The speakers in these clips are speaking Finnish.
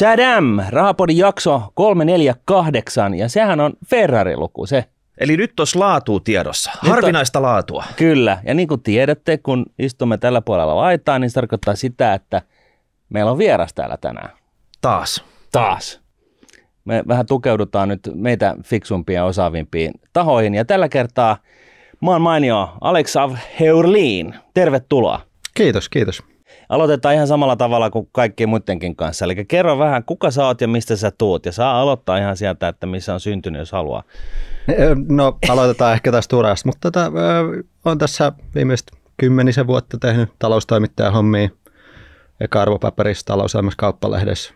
Tadam! Rahapodin jakso 348 ja sehän on Ferrari-luku se. Eli nyt olisi laatua tiedossa, nyt harvinaista on, laatua. Kyllä, ja niin kuin tiedätte, kun istumme tällä puolella laitaan, niin se tarkoittaa sitä, että meillä on vieras täällä tänään. Taas. Taas. Me vähän tukeudutaan nyt meitä fiksumpia ja osaavimpiin tahoihin, ja tällä kertaa maan mainio Aleksav Heurlin. Tervetuloa. Kiitos, kiitos. Aloitetaan ihan samalla tavalla kuin kaikkien muidenkin kanssa. Eli kerro vähän, kuka sä oot ja mistä sä tuot. Ja saa aloittaa ihan sieltä, että missä on syntynyt, jos haluaa. Eh, eh, no aloitetaan ehkä tästä turasta, mutta tota, eh, on tässä viimeiset kymmenisen vuotta tehnyt taloustoimittajan hommia. Eka arvopaperissa talousaimassa kauppalehdessä.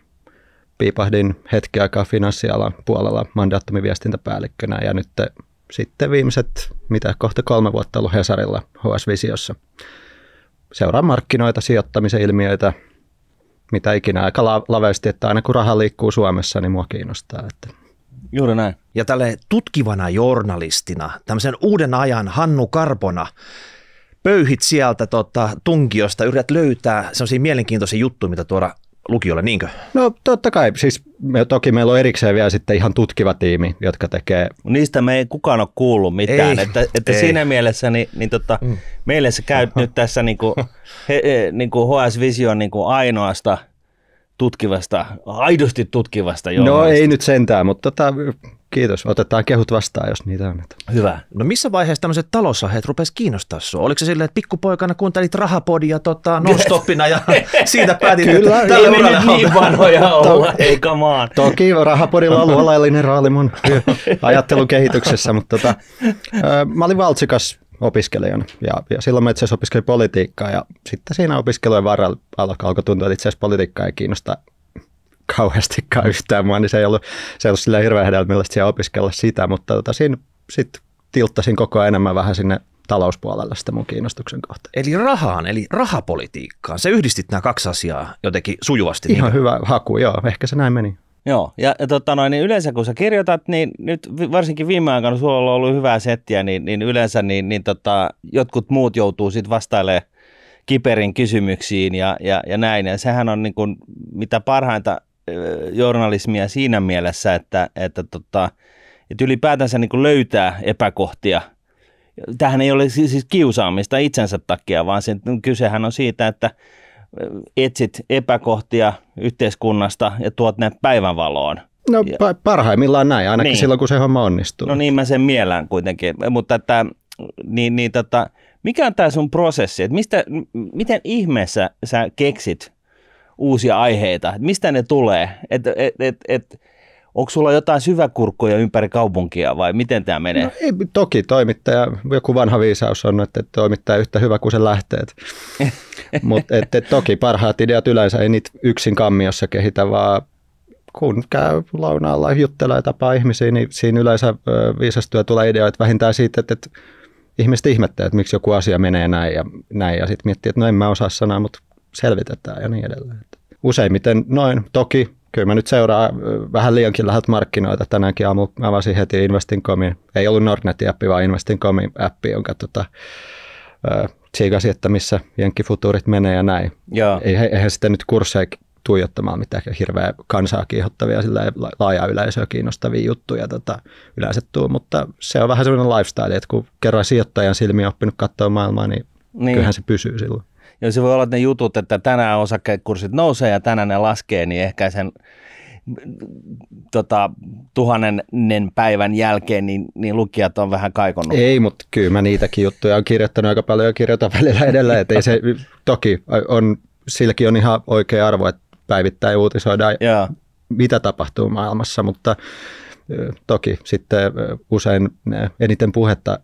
Piipahdin hetki aikaa finanssialan puolella mandaattomiviestintäpäällikkönä ja nyt sitten viimeiset, mitä kohta kolme vuotta ollut Hesarilla HS Visiossa seuraa markkinoita, sijoittamisen ilmiöitä, mitä ikinä aika la- laveasti, että aina kun raha liikkuu Suomessa, niin mua kiinnostaa. Että. Juuri näin. Ja tälle tutkivana journalistina, tämmöisen uuden ajan Hannu Karpona, pöyhit sieltä tota, tunkiosta, yrität löytää sellaisia mielenkiintoisia juttuja, mitä tuoda lukiolle, niinkö? No totta kai, siis me, toki meillä on erikseen vielä sitten ihan tutkiva tiimi, jotka tekee... No niistä me ei kukaan ole kuullut mitään, ei, että, että ei. siinä mielessä niin, niin tota, mm. meille sä käyt nyt tässä niin kuin, he, he, niin kuin HS Vision niin kuin ainoasta tutkivasta, aidosti tutkivasta journalista. No ei nyt sentään, mutta tota, Kiitos. Otetaan kehut vastaan, jos niitä on. Hyvä. No missä vaiheessa tämmöiset talousaiheet rupesi kiinnostaa sinua? Oliko se silleen, että pikkupoikana kuuntelit rahapodia tota, nonstoppina ja siitä päätit, Kyllä, että tällä uralle niin, niin vanhoja olla, ei kamaan. Toki rahapodilla on ollut alaillinen raali mun kehityksessä, mutta tota, mä olin valtsikas opiskelijana. Ja, ja silloin mä itse asiassa opiskelin politiikkaa ja sitten siinä opiskelujen varrella alkoi tuntua, että itse asiassa politiikkaa ei kiinnosta kauheastikaan yhtään mua, niin se ei ollut, se ei ollut sillä hirveän hedelmällistä siellä opiskella sitä, mutta tota, siinä sitten tilttasin koko ajan enemmän vähän sinne talouspuolella sitä mun kiinnostuksen kohta. Eli rahaan, eli rahapolitiikkaan. Se yhdistit nämä kaksi asiaa jotenkin sujuvasti. Niin- Ihan niin. hyvä haku, joo. Ehkä se näin meni. Joo, ja, ja tota noin, niin yleensä kun sä kirjoitat, niin nyt varsinkin viime kun sulla on ollut hyvää settiä, niin, niin yleensä niin, niin tota, jotkut muut joutuu sitten vastailemaan kiperin kysymyksiin ja, ja, ja näin. Ja sehän on niin kuin mitä parhainta Eh, journalismia siinä mielessä, että, että, tota, että ylipäätänsä niin löytää epäkohtia. Tähän ei ole siis kiusaamista itsensä takia, vaan se, kysehän on siitä, että eh, etsit epäkohtia yhteiskunnasta ja tuot ne päivänvaloon. No ja, parhaimmillaan näin, ainakin niin. silloin kun se homma onnistuu. No niin mä sen mielään kuitenkin, mutta että, niin, niin tota, mikä on tämä sun prosessi, että mistä, miten ihmeessä sä keksit uusia aiheita. Mistä ne tulee? Et, et, et, et, Onko sulla jotain syväkurkkuja ympäri kaupunkia vai miten tämä menee? No ei, toki toimittaja, joku vanha viisaus on, että toimittaja yhtä hyvä kuin se lähtee. Mutta toki parhaat ideat yleensä ei niitä yksin kammiossa kehitä, vaan kun käy lounaalla, juttelee ja tapaa ihmisiä, niin siinä yleensä viisastuja tulee ideoita vähintään siitä, että, että ihmiset ihmettelee, että miksi joku asia menee näin ja näin. Ja sitten miettii, että no en mä osaa sanoa, mutta selvitetään ja niin edelleen. Useimmiten noin. Toki kyllä mä nyt seuraan vähän liiankin läheltä markkinoita. Tänäänkin aamu avasin heti Investing.comin, Ei ollut nordnet appi, vaan Investing.comin appi, jonka tota, tsiikasi, että missä jenkkifutuurit menee ja näin. Joo. Eihän sitä nyt kursseja tuijottamaan mitään hirveä kansaa kiihottavia, sillä laajaa yleisöä kiinnostavia juttuja tota, yleensä tuu, mutta se on vähän sellainen lifestyle, että kun kerran sijoittajan silmiä oppinut katsoa maailmaa, niin, niin. kyllähän se pysyy silloin jos se voi olla että ne jutut, että tänään osakekurssit nousee ja tänään ne laskee, niin ehkä sen tota, tuhannen päivän jälkeen, niin, niin lukijat on vähän kaikonnut. Ei, mutta kyllä mä niitäkin juttuja on kirjoittanut aika paljon ja kirjoitan välillä edelleen. että ei se, toki on, silläkin on ihan oikea arvo, että päivittäin uutisoidaan, ja. mitä tapahtuu maailmassa, mutta toki sitten usein eniten puhetta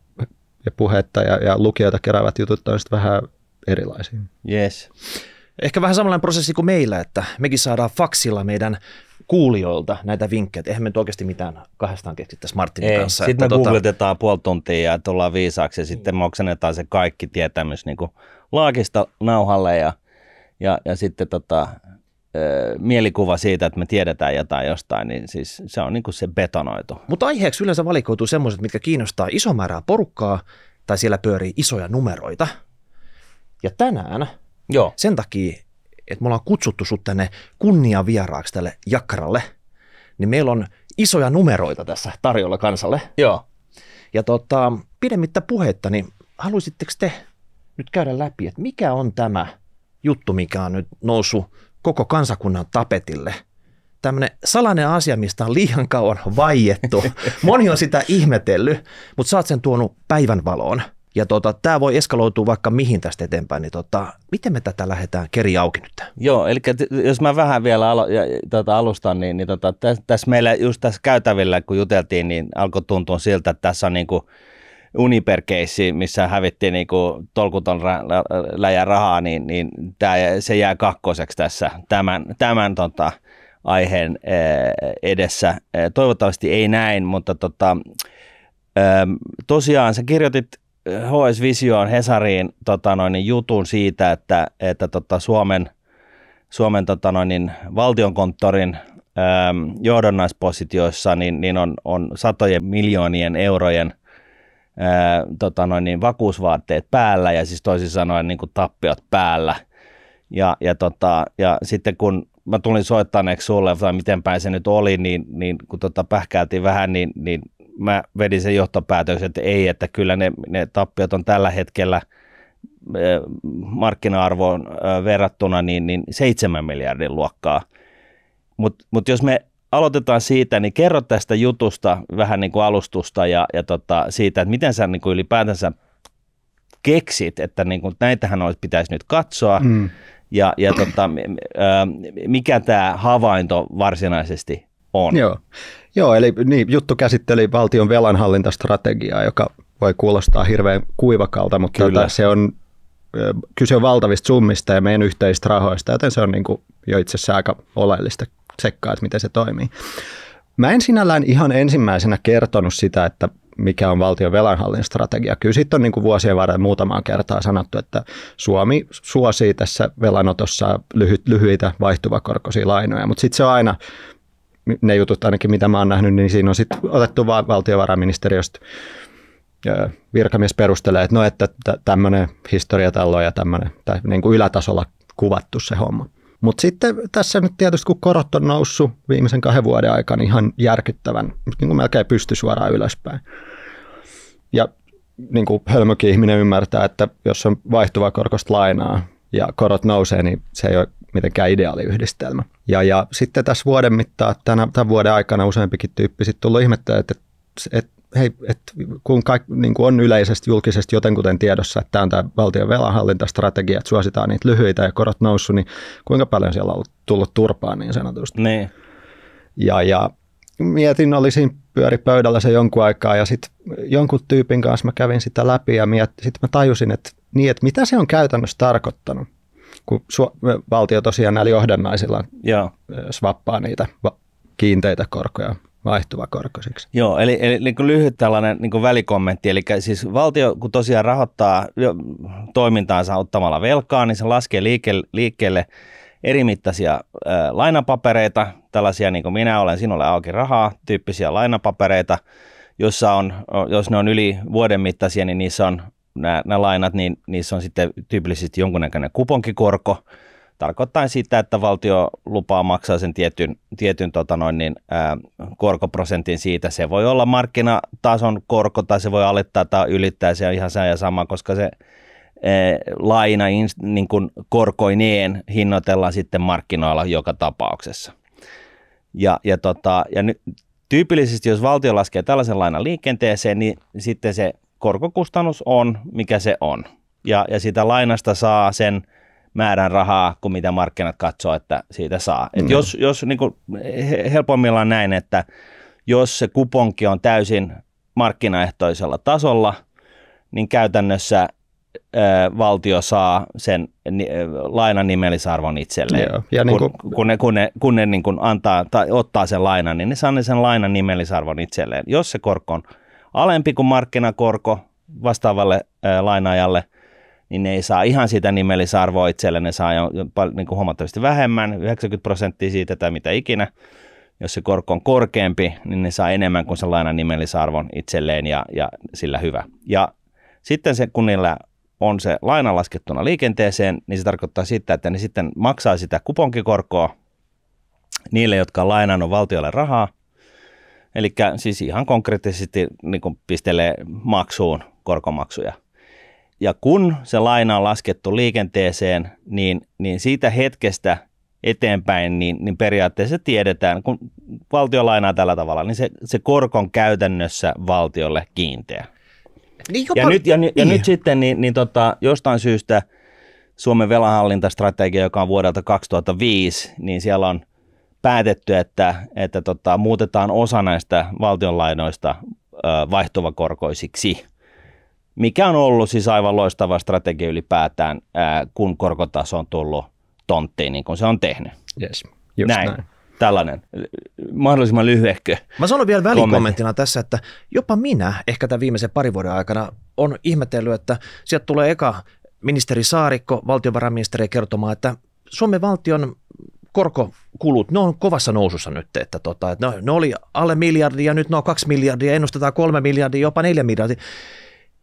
ja puhetta ja, ja lukijoita keräävät jutut on sitten vähän erilaisia. Yes. Ehkä vähän samanlainen prosessi kuin meillä, että mekin saadaan faksilla meidän kuulijoilta näitä vinkkejä, eihän me nyt oikeasti mitään kahdestaan keksittäisi Martinin Ei, kanssa. Sitten me tuota... googletetaan puoli tuntia ja tullaan viisaaksi ja sitten moksennetaan mm. se kaikki tietämys niin kuin laakista nauhalle ja, ja, ja sitten tota, mielikuva siitä, että me tiedetään jotain jostain, niin siis se on niin kuin se betonoitu. Mutta aiheeksi yleensä valikoituu semmoiset, mitkä kiinnostaa iso määrää porukkaa, tai siellä pyörii isoja numeroita – ja tänään, Joo. sen takia, että me ollaan kutsuttu sut tänne kunniavieraaksi tälle jakkaralle, niin meillä on isoja numeroita tässä tarjolla kansalle. Joo. Ja tota, pidemmittä puhetta, niin haluaisitteko te nyt käydä läpi, että mikä on tämä juttu, mikä on nyt noussut koko kansakunnan tapetille? Tämmöinen salainen asia, mistä on liian kauan vaiettu. Moni on sitä ihmetellyt, mutta sä oot sen tuonut päivän valoon. Ja tota, tämä voi eskaloitua vaikka mihin tästä eteenpäin, niin tota, miten me tätä lähdetään keri auki nyt? Joo, eli jos mä vähän vielä alo- ja, tota, alustan, niin, niin tota, tässä täs meillä just tässä käytävillä, kun juteltiin, niin alkoi tuntua siltä, että tässä on niin kuin, uniper missä hävittiin niin kuin tolkuton rä, lä- läjä rahaa, niin, niin tää, se jää kakkoseksi tässä tämän, tämän tota, aiheen eh, edessä. Eh, toivottavasti ei näin, mutta tota, eh, tosiaan sä kirjoitit HS Visioon Hesariin tota noin, niin jutun siitä, että, että tota Suomen, Suomen tota noin, niin valtionkonttorin äm, johdonnaispositioissa niin, niin on, on satojen miljoonien eurojen ää, äh, tota noin, niin vakuusvaatteet päällä ja siis toisin sanoen niin kuin tappiot päällä. Ja, ja, tota, ja sitten kun mä tulin soittaneeksi sulle, tai miten päin se nyt oli, niin, niin kun tota pähkäiltiin vähän, niin, niin mä vedin sen johtopäätöksen, että ei, että kyllä ne, ne tappiot on tällä hetkellä markkina-arvoon verrattuna niin, niin 7 miljardin luokkaa. Mutta mut jos me aloitetaan siitä, niin kerro tästä jutusta vähän niin kuin alustusta ja, ja tota, siitä, että miten sä niin kuin ylipäätänsä keksit, että niin kuin, näitähän olisi, pitäisi nyt katsoa mm. ja, ja tota, mikä tämä havainto varsinaisesti on. Joo, Joo eli niin, juttu käsitteli valtion velanhallintastrategiaa, joka voi kuulostaa hirveän kuivakalta, mutta tota, Kyllä. Tota, se on, kyse on valtavista summista ja meidän yhteisistä rahoista, joten se on niin kuin jo itse asiassa aika oleellista tsekkaa, että miten se toimii. Mä en sinällään ihan ensimmäisenä kertonut sitä, että mikä on valtion velanhallinnan strategia. Kyllä sitten on niin kuin vuosien varrella muutamaan kertaa sanottu, että Suomi suosii tässä velanotossa lyhy- lyhyitä vaihtuvakorkoisia lainoja, mutta sitten se on aina ne jutut ainakin, mitä mä oon nähnyt, niin siinä on sitten otettu vaan valtiovarainministeriöstä virkamies perustelee, että no, että tämmöinen historia tällä ja tämmöinen, tai niin kuin ylätasolla kuvattu se homma. Mutta sitten tässä nyt tietysti, kun korot on noussut viimeisen kahden vuoden aikana niin ihan järkyttävän, niin kuin melkein pysty suoraan ylöspäin. Ja niin kuin hölmökin ihminen ymmärtää, että jos on vaihtuva korkosta lainaa, ja korot nousee, niin se ei ole mitenkään ideaali yhdistelmä. Ja, ja sitten tässä vuoden mittaa, tänä, tämän vuoden aikana useampikin tyyppi sitten tullut ihmettä, että, että hei, et kun kaikki, niin kuin on yleisesti julkisesti jotenkuten tiedossa, että tämä on tämä valtion velanhallintastrategia, että suositaan niitä lyhyitä ja korot noussut, niin kuinka paljon siellä on tullut turpaa niin sanotusti. Niin. Ja, ja olisin pyöri pöydällä se jonkun aikaa ja sitten jonkun tyypin kanssa mä kävin sitä läpi ja sitten mä tajusin, että, niin, että mitä se on käytännössä tarkoittanut, kun valtio tosiaan näillä johdannaisilla Joo. swappaa niitä va- kiinteitä korkoja korkoisiksi. Joo, eli, eli niin kuin lyhyt tällainen niin kuin välikommentti, eli siis valtio kun tosiaan rahoittaa toimintaansa ottamalla velkaa, niin se laskee liike, liikkeelle erimittaisia ö, lainapapereita, tällaisia niin kuin minä olen, sinulle auki rahaa, tyyppisiä lainapapereita, jossa on, jos ne on yli vuoden mittaisia, niin niissä on nämä, nämä lainat, niin niissä on sitten tyypillisesti jonkunnäköinen kuponkikorko, tarkoittaa sitä, että valtio lupaa maksaa sen tietyn, tietyn tota noin, niin, ä, korkoprosentin siitä. Se voi olla markkinatason korko tai se voi alittaa tai ylittää, se on ihan se ja sama, koska se Eh, laina niin kuin korkoineen hinnoitellaan sitten markkinoilla joka tapauksessa. Ja, ja, tota, ja nyt, tyypillisesti, jos valtio laskee tällaisen lainan liikenteeseen, niin sitten se korkokustannus on, mikä se on. Ja, ja sitä lainasta saa sen määrän rahaa, kuin mitä markkinat katsoo, että siitä saa. Et mm. Jos, jos niin kuin helpommillaan näin, että jos se kuponki on täysin markkinaehtoisella tasolla, niin käytännössä valtio saa sen lainan nimellisarvon itselleen. Joo. Ja niinku- kun, niin kuin... kun ne, kun ne, kun ne niin kuin antaa tai ottaa sen lainan, niin ne saa sen lainan nimellisarvon itselleen. Jos se korko on alempi kuin markkinakorko vastaavalle ää, lainajalle, niin ne ei saa ihan sitä nimellisarvoa itselleen, ne saa jo, niin kuin huomattavasti vähemmän, 90 prosenttia siitä tai mitä ikinä. Jos se korko on korkeampi, niin ne saa enemmän kuin sen lainan nimellisarvon itselleen ja, ja sillä hyvä. Ja sitten se, kun niillä on se laina laskettuna liikenteeseen, niin se tarkoittaa sitä, että ne sitten maksaa sitä kuponkikorkoa niille, jotka on lainannut valtiolle rahaa. Eli siis ihan konkreettisesti niin kuin pistelee maksuun korkomaksuja. Ja kun se laina on laskettu liikenteeseen, niin, niin siitä hetkestä eteenpäin, niin, niin periaatteessa tiedetään, kun valtio lainaa tällä tavalla, niin se, se korko on käytännössä valtiolle kiinteä. Niin ja, nyt, ja, niin. ja nyt sitten niin, niin tota, jostain syystä Suomen velanhallintastrategia, joka on vuodelta 2005, niin siellä on päätetty, että, että tota, muutetaan osa näistä valtionlainoista vaihtuvakorkoisiksi, mikä on ollut siis aivan loistava strategia ylipäätään, kun korkotaso on tullut tonttiin, niin kuin se on tehnyt. Yes, just näin. näin tällainen mahdollisimman lyhyehkö. Mä sanon vielä välikommenttina tässä, että jopa minä ehkä tämän viimeisen parin vuoden aikana on ihmetellyt, että sieltä tulee eka ministeri Saarikko, valtiovarainministeri kertomaan, että Suomen valtion korkokulut, ne on kovassa nousussa nyt, että, tota, että ne oli alle miljardia, nyt ne on kaksi miljardia, ennustetaan kolme miljardia, jopa neljä miljardia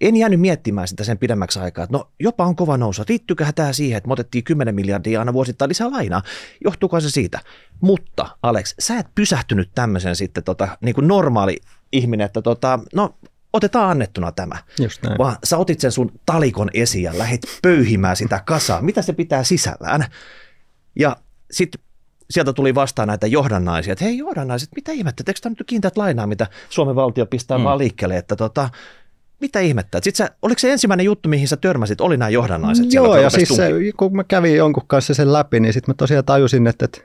en jäänyt miettimään sitä sen pidemmäksi aikaa, että no jopa on kova nousu. Liittyyköhän tämä siihen, että me otettiin 10 miljardia aina vuosittain lisää lainaa? Johtuuko se siitä? Mutta Alex, sä et pysähtynyt tämmöisen sitten tota, niin kuin normaali ihminen, että tota, no otetaan annettuna tämä. Just näin. Vaan sä otit sen sun talikon esiin ja lähdet pöyhimään sitä kasaa. Mitä se pitää sisällään? Ja sitten sieltä tuli vastaan näitä johdannaisia, että hei johdannaiset, mitä ihmettä, teekö tämä nyt kiinteät lainaa, mitä Suomen valtio pistää mm. vaan liikkeelle, että tota, mitä ihmettä? Sitten sä, oliko se ensimmäinen juttu, mihin sä törmäsit, oli nämä johdannaiset? Siellä, Joo, ja siis se, kun mä kävin jonkun kanssa sen läpi, niin sitten mä tosiaan tajusin, että, että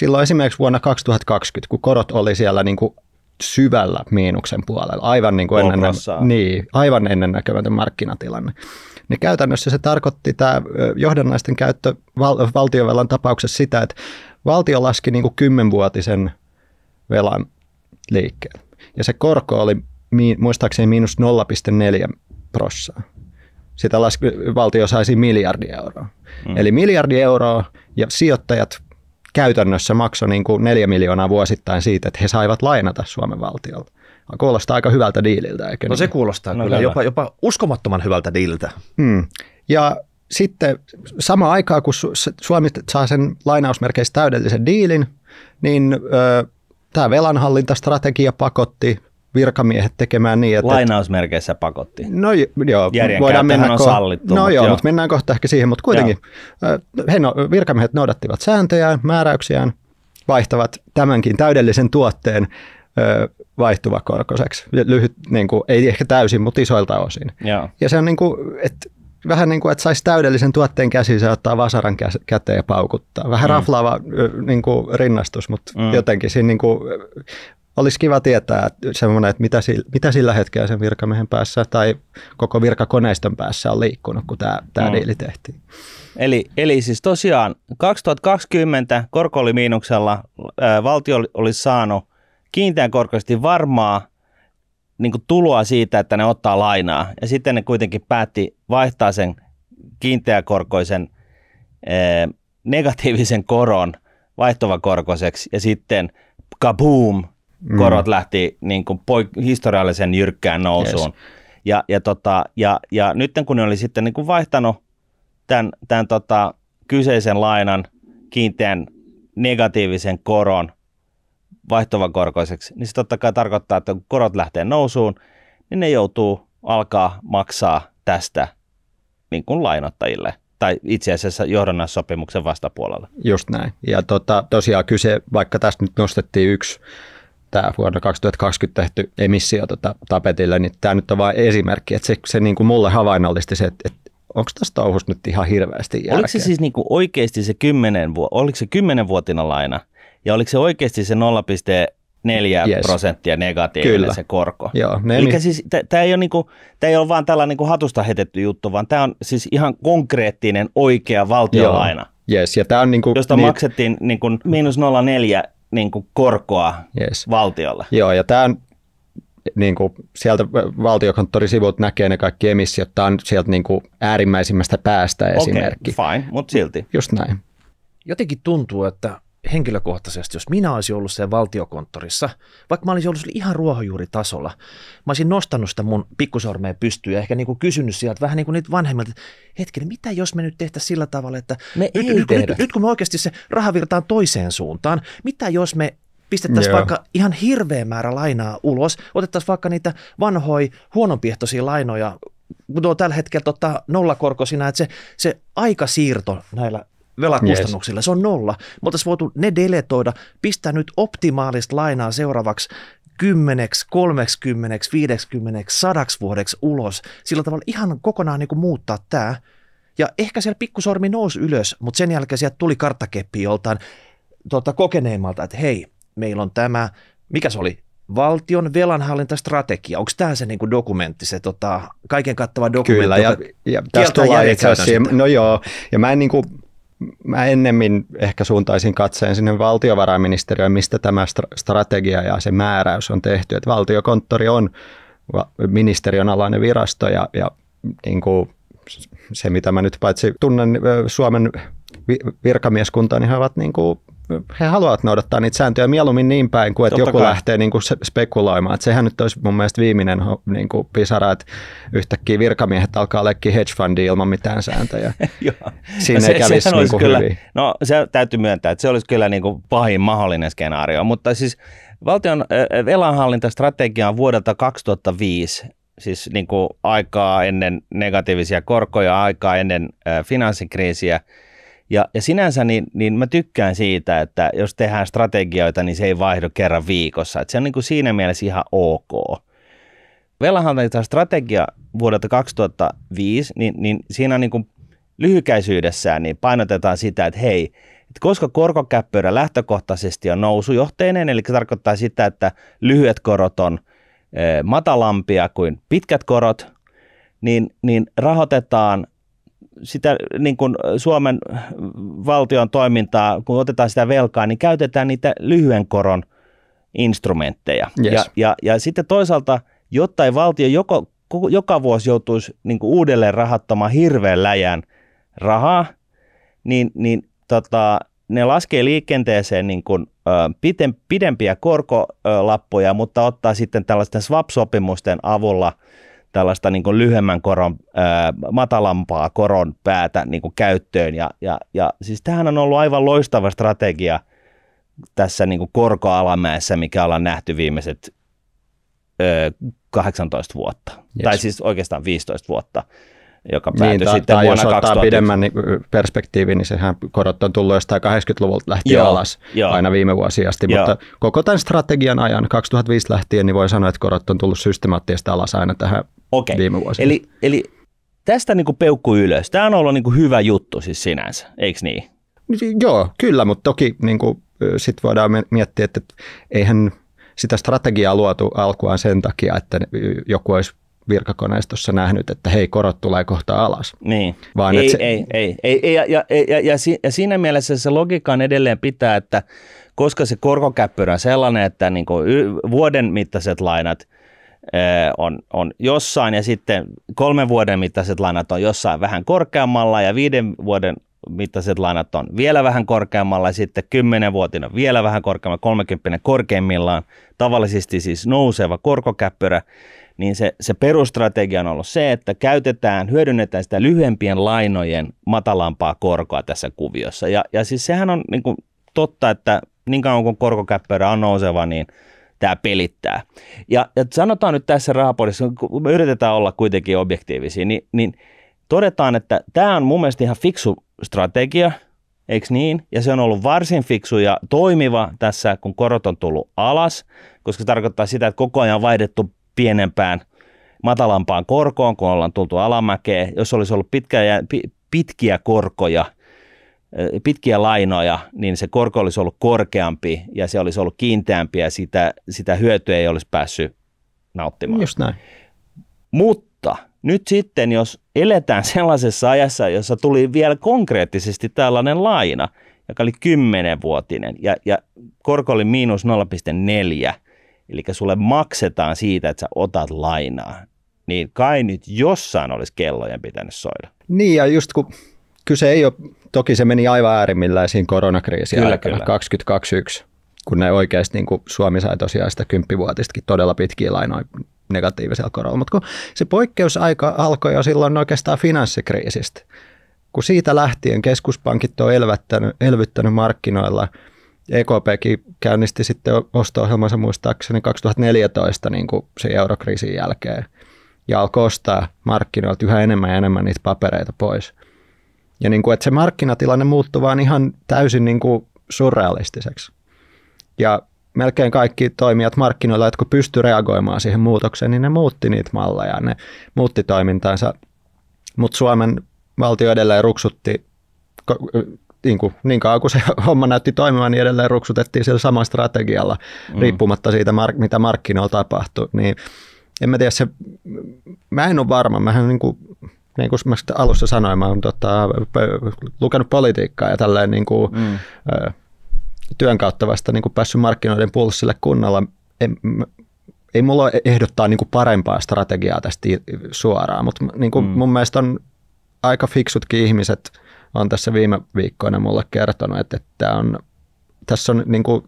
silloin esimerkiksi vuonna 2020, kun korot oli siellä niin kuin syvällä miinuksen puolella, aivan, niin kuin ennen, niin, aivan ennennäkemätön markkinatilanne, niin käytännössä se tarkoitti tämä johdannaisten käyttö val- valtiovelan tapauksessa sitä, että valtio laski niin kuin kymmenvuotisen velan liikkeen. Ja se korko oli muistaakseni miinus 0,4 prossaa. Sitä laski, valtio saisi miljardi euroa. Mm. Eli miljardi euroa ja sijoittajat käytännössä maksoi niin kuin 4 miljoonaa vuosittain siitä, että he saivat lainata Suomen valtiolta. Kuulostaa aika hyvältä diililtä, eikö? No se niin? kuulostaa no, kyllä, jopa, jopa uskomattoman hyvältä diililtä. Mm. Ja sitten sama aikaa, kun Suomi saa sen lainausmerkeissä täydellisen diilin, niin ö, tämä velanhallintastrategia pakotti virkamiehet tekemään niin, että... Lainausmerkeissä pakotti. No joo, voidaan mennä... Ko- sallittu, no joo, joo, mutta mennään kohta ehkä siihen, mutta kuitenkin he no, virkamiehet noudattivat sääntöjään, määräyksiään, vaihtavat tämänkin täydellisen tuotteen vaihtuvakorkoiseksi. Lyhyt, niin kuin, ei ehkä täysin, mutta isoilta osin. Joo. Ja se on niin kuin, että vähän niin kuin, että saisi täydellisen tuotteen käsiin, se ottaa vasaran käteen ja paukuttaa. Vähän mm. raflaava niin kuin rinnastus, mutta mm. jotenkin siinä niin kuin olisi kiva tietää semmoinen, että mitä, sillä, mitä sillä hetkellä sen virkamiehen päässä tai koko virkakoneiston päässä on liikkunut, kun tämä, tämä no. Mm. diili tehtiin. Eli, eli siis tosiaan 2020 korko oli miinuksella, ää, valtio oli, oli saanut kiinteän korkoisesti varmaa niin kuin tuloa siitä, että ne ottaa lainaa. Ja sitten ne kuitenkin päätti vaihtaa sen kiinteäkorkoisen korkoisen negatiivisen koron vaihtovakorkoiseksi ja sitten kaboom, Mm. korot mm. lähti niin kuin poik- historiallisen jyrkkään nousuun. Yes. Ja, ja, tota, ja, ja nyt kun ne oli sitten niin kuin vaihtanut tämän, tämän tota, kyseisen lainan kiinteän negatiivisen koron korkoiseksi, niin se totta kai tarkoittaa, että kun korot lähtee nousuun, niin ne joutuu alkaa maksaa tästä niin kuin lainottajille tai itse asiassa johdannassopimuksen vastapuolella. Just näin. Ja tota, tosiaan kyse, vaikka tästä nyt nostettiin yksi tämä vuonna 2020 tehty emissio tota, tapetille, niin tämä nyt on vain esimerkki, että se, se niin kuin mulle havainnollisti se, että, että onko tässä touhus nyt ihan hirveästi jälkeen. Oliko se siis niin kuin oikeasti se 10 vu- oliko se 10-vuotinen laina ja oliko se oikeasti se 0,4 yes. prosenttia negatiivinen Kyllä. se korko? Joo, ne Eli mi- niin. siis tämä ei, ole niinku, ei ole vaan tällainen niin hatusta hetetty juttu, vaan tämä on siis ihan konkreettinen oikea valtiolaina. Joo. Yes, ja tää on kuin, niinku josta niin, maksettiin niinku miinus 0,4 niin kuin korkoa yes. valtiolle. Joo, ja tämä on niin kuin sieltä valtiokonttorisivut näkee ne kaikki emissiot. Tämä on sieltä niin kuin äärimmäisimmästä päästä okay, fine, mutta silti. Just näin. Jotenkin tuntuu, että henkilökohtaisesti, jos minä olisin ollut siellä valtiokonttorissa, vaikka mä olisin ollut ihan ruohonjuuritasolla, mä olisin nostanut sitä mun pikkusormea pystyyn ja ehkä niin kuin kysynyt sieltä vähän niin kuin niitä vanhemmilta, hetkinen, mitä jos me nyt tehtäisiin sillä tavalla, että me nyt, ei nyt, Nyt, nyt kun me oikeasti se rahavirtaan toiseen suuntaan, mitä jos me pistettäisiin vaikka ihan hirveä määrä lainaa ulos, otettaisiin vaikka niitä vanhoja huononpiehtoisia lainoja, no tällä hetkellä tota, nollakorkoisina, että se, se aikasiirto näillä velakustannuksilla. Yes. Se on nolla. Me oltaisiin voitu ne deletoida, pistää nyt optimaalista lainaa seuraavaksi 10, 30, 50, 100 vuodeksi ulos. Sillä tavalla ihan kokonaan niin kuin muuttaa tämä. Ja ehkä siellä pikkusormi nousi ylös, mutta sen jälkeen sieltä tuli karttakeppi joltain tuota, kokeneemmalta, että hei, meillä on tämä, mikä se oli, valtion velanhallintastrategia. Onko tämä se niin kuin dokumentti, se tota, kaiken kattava dokumentti? Kyllä, ja, ja tästä tullaan itse asiassa, no joo, ja mä en niin kuin, mä ennemmin ehkä suuntaisin katseen sinne valtiovarainministeriöön, mistä tämä strategia ja se määräys on tehty. Että valtiokonttori on ministeriön alainen virasto ja, ja niin kuin se, mitä mä nyt paitsi tunnen Suomen virkamieskuntaa, niin he ovat niin kuin he haluavat noudattaa niitä sääntöjä mieluummin niin päin kuin, että Totta joku kai. lähtee niin kuin spekuloimaan. Että sehän nyt olisi mun mielestä viimeinen niin kuin pisara, että yhtäkkiä virkamiehet alkaa leikkiä hedge fundia ilman mitään sääntöjä. Siinä no se, ei kävisi niin kuin kyllä, hyvin. No se täytyy myöntää, että se olisi kyllä niin kuin pahin mahdollinen skenaario, mutta siis valtion velanhallintastrategia on vuodelta 2005 siis niin kuin aikaa ennen negatiivisia korkoja, aikaa ennen finanssikriisiä – ja, ja sinänsä niin, niin mä tykkään siitä, että jos tehdään strategioita, niin se ei vaihdu kerran viikossa. Et se on niin kuin siinä mielessä ihan ok. Velhanhallinta strategia vuodelta 2005, niin, niin siinä on niin kuin lyhykäisyydessään niin painotetaan sitä, että hei, että koska korkokäppöydä lähtökohtaisesti on nousujohteinen, eli se tarkoittaa sitä, että lyhyet korot on eh, matalampia kuin pitkät korot, niin, niin rahoitetaan sitä niin kuin Suomen valtion toimintaa, kun otetaan sitä velkaa, niin käytetään niitä lyhyen koron instrumentteja. Yes. Ja, ja, ja sitten toisaalta, jotta ei valtio joko, joka vuosi joutuisi niin kuin uudelleen rahoittamaan hirveän läjän rahaa, niin, niin tota, ne laskee liikenteeseen niin kuin, ö, piten, pidempiä korkolappuja, mutta ottaa sitten tällaisten swap-sopimusten avulla – tällaista niin kuin lyhyemmän koron, ää, matalampaa koron päätä niin kuin käyttöön. Ja, ja, ja siis tämähän on ollut aivan loistava strategia tässä niin kuin korkoalamäessä, mikä ollaan nähty viimeiset ö, 18 vuotta. Yes. Tai siis oikeastaan 15 vuotta joka niin, päätyi niin, sitten tai vuonna jos ottaa pidemmän niin, perspektiivin, niin sehän korot on tullut jostain 80-luvulta lähtien joo, alas joo. aina viime vuosi asti, joo. mutta koko tämän strategian ajan 2005 lähtien, niin voi sanoa, että korot on tullut systemaattisesti alas aina tähän Okei. Viime vuosina. Eli, eli tästä niin peukku ylös. Tämä on ollut niin hyvä juttu siis sinänsä, eikö niin? niin? Joo, kyllä, mutta toki niin kuin, sit voidaan miettiä, että eihän sitä strategiaa luotu alkuaan sen takia, että joku olisi virkakoneistossa nähnyt, että hei, korot tulee kohta alas. Niin, Vaan ei, se... ei, ei, ei, ei, ja, ja, ja, ja, ja siinä mielessä se logiikka on edelleen pitää, että koska se korkokäppyrä on sellainen, että niin kuin vuoden mittaiset lainat – on, on jossain ja sitten kolmen vuoden mittaiset lainat on jossain vähän korkeammalla ja viiden vuoden mittaiset lainat on vielä vähän korkeammalla ja sitten kymmenen vuotinen vielä vähän korkeammalla, 30 korkeimmillaan, tavallisesti siis nouseva korkokäppyrä, niin se, se perustrategia on ollut se, että käytetään, hyödynnetään sitä lyhyempien lainojen matalampaa korkoa tässä kuviossa. Ja, ja siis sehän on niin kuin totta, että niin kauan kun korkokäppyrä on nouseva, niin – tämä pelittää. Ja, ja sanotaan nyt tässä rahapodissa, kun me yritetään olla kuitenkin objektiivisia, niin, niin todetaan, että tämä on mun mielestä ihan fiksu strategia, eikö niin? Ja se on ollut varsin fiksu ja toimiva tässä, kun korot on tullut alas, koska se tarkoittaa sitä, että koko ajan on vaihdettu pienempään, matalampaan korkoon, kun ollaan tultu alamäkeen. Jos olisi ollut pitkä, pitkiä korkoja – pitkiä lainoja, niin se korko olisi ollut korkeampi ja se olisi ollut kiinteämpi ja sitä, sitä hyötyä ei olisi päässyt nauttimaan. Just näin. Mutta nyt sitten, jos eletään sellaisessa ajassa, jossa tuli vielä konkreettisesti tällainen laina, joka oli 10-vuotinen ja, ja korko oli miinus 0,4, eli sulle maksetaan siitä, että sä otat lainaa, niin kai nyt jossain olisi kellojen pitänyt soida. Niin ja just kun kyse ei ole Toki se meni aivan äärimmillään siinä koronakriisin kyllä, aikana, kyllä. 2021, kun ne oikeasti niin kuin Suomi sai tosiaan sitä kymppivuotistakin todella pitkiä lainoja negatiivisella korolla. Mutta kun se poikkeusaika alkoi jo silloin oikeastaan finanssikriisistä, kun siitä lähtien keskuspankit on elvättänyt, elvyttänyt markkinoilla, EKPkin käynnisti sitten osto-ohjelmansa muistaakseni 2014 niin kuin sen eurokriisin jälkeen ja alkoi ostaa markkinoilta yhä enemmän ja enemmän niitä papereita pois. Ja niin kuin, että se markkinatilanne muuttuu vaan ihan täysin niin kuin surrealistiseksi. Ja melkein kaikki toimijat markkinoilla, jotka pysty reagoimaan siihen muutokseen, niin ne muutti niitä malleja, ne muutti toimintaansa. Mutta Suomen valtio edelleen ruksutti, niin, kuin, niin kauan kuin se homma näytti toimimaan, niin edelleen ruksutettiin sillä samalla strategialla, mm. riippumatta siitä, mitä markkinoilla tapahtui. Niin en mä tiedä, se, mä en ole varma, mähän niin kuin niin kuin mä alussa sanoin, mä oon tota, lukenut politiikkaa ja tälleen niin kuin, mm. ö, työn kautta vasta niin kuin päässyt markkinoiden pulssille kunnolla. En, ei mulla ehdottaa niin kuin parempaa strategiaa tästä suoraan, mutta niin kuin mm. mun mielestä on aika fiksutkin ihmiset on tässä viime viikkoina mulle kertonut, että, että on, tässä on niin kuin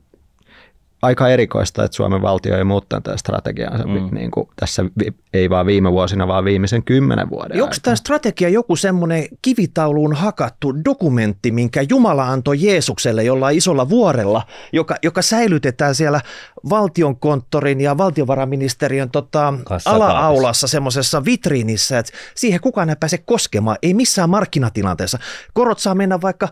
aika erikoista, että Suomen valtio ei muuttanut tätä strategiaa mm. niin kuin tässä ei vaan viime vuosina, vaan viimeisen kymmenen vuoden Onko tämä strategia joku semmoinen kivitauluun hakattu dokumentti, minkä Jumala antoi Jeesukselle jollain isolla vuorella, joka, joka säilytetään siellä valtionkonttorin ja valtiovarainministeriön tota, ala-aulassa semmoisessa vitriinissä, että siihen kukaan ei pääse koskemaan, ei missään markkinatilanteessa. Korot saa mennä vaikka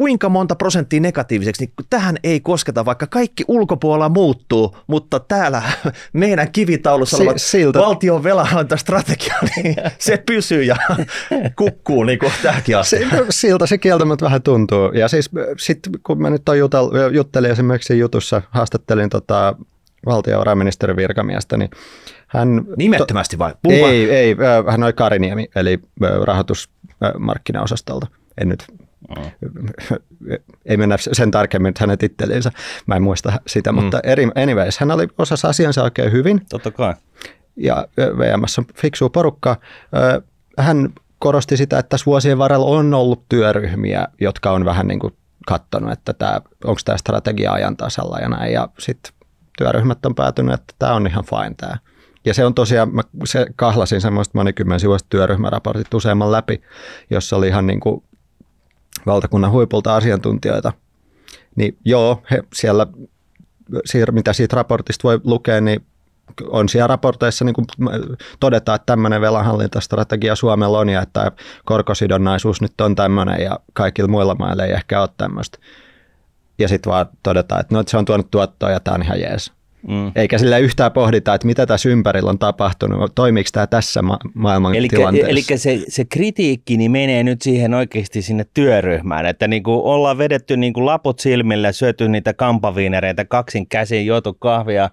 kuinka monta prosenttia negatiiviseksi, niin tähän ei kosketa, vaikka kaikki ulkopuolella muuttuu, mutta täällä meidän kivitaulussa si- Siltä. valtion velanhallintastrategia, niin se pysyy ja kukkuu niin kuin tämäkin asia. No, siltä se kieltämättä vähän tuntuu. Ja siis sitten kun mä nyt jutel, juttelin esimerkiksi jutussa, haastattelin tota valtiovarainministerin virkamiestä, niin hän... Nimettömästi vai? Puhu ei, ei, hän oli Kariniemi, eli rahoitusmarkkinaosastolta. En nyt ei mennä sen tarkemmin hänet titteliinsä, mä en muista sitä, mm. mutta eri, anyways, hän oli osassa asiansa oikein hyvin. Totta kai. Ja VMS on fiksu porukka. Hän korosti sitä, että tässä vuosien varrella on ollut työryhmiä, jotka on vähän niin kuin katsonut, että tämä, onko tämä strategia ajan tasalla ja näin. Ja sitten työryhmät on päätynyt, että tämä on ihan fine tämä. Ja se on tosiaan, mä se kahlasin semmoista monikymmen sivuista työryhmäraportit useamman läpi, jossa oli ihan niin kuin valtakunnan huipulta asiantuntijoita. Niin joo, he siellä, mitä siitä raportista voi lukea, niin on siellä raporteissa niin äh, todetaan, että tämmöinen velanhallintastrategia Suomella on ja että korkosidonnaisuus nyt on tämmöinen ja kaikilla muilla mailla ei ehkä ole tämmöistä. Ja sitten vaan todetaan, että, no, että se on tuonut tuottoa ja tämä on ihan jees. Mm. Eikä sillä yhtään pohdita, että mitä tässä ympärillä on tapahtunut, toimiiko tämä tässä ma- maailman elikkä, tilanteessa. Eli se, se kritiikki niin menee nyt siihen oikeasti sinne työryhmään, että niin kuin ollaan vedetty niin kuin laput silmillä, syöty niitä kampaviinereitä kaksin käsin, juotu kahvia,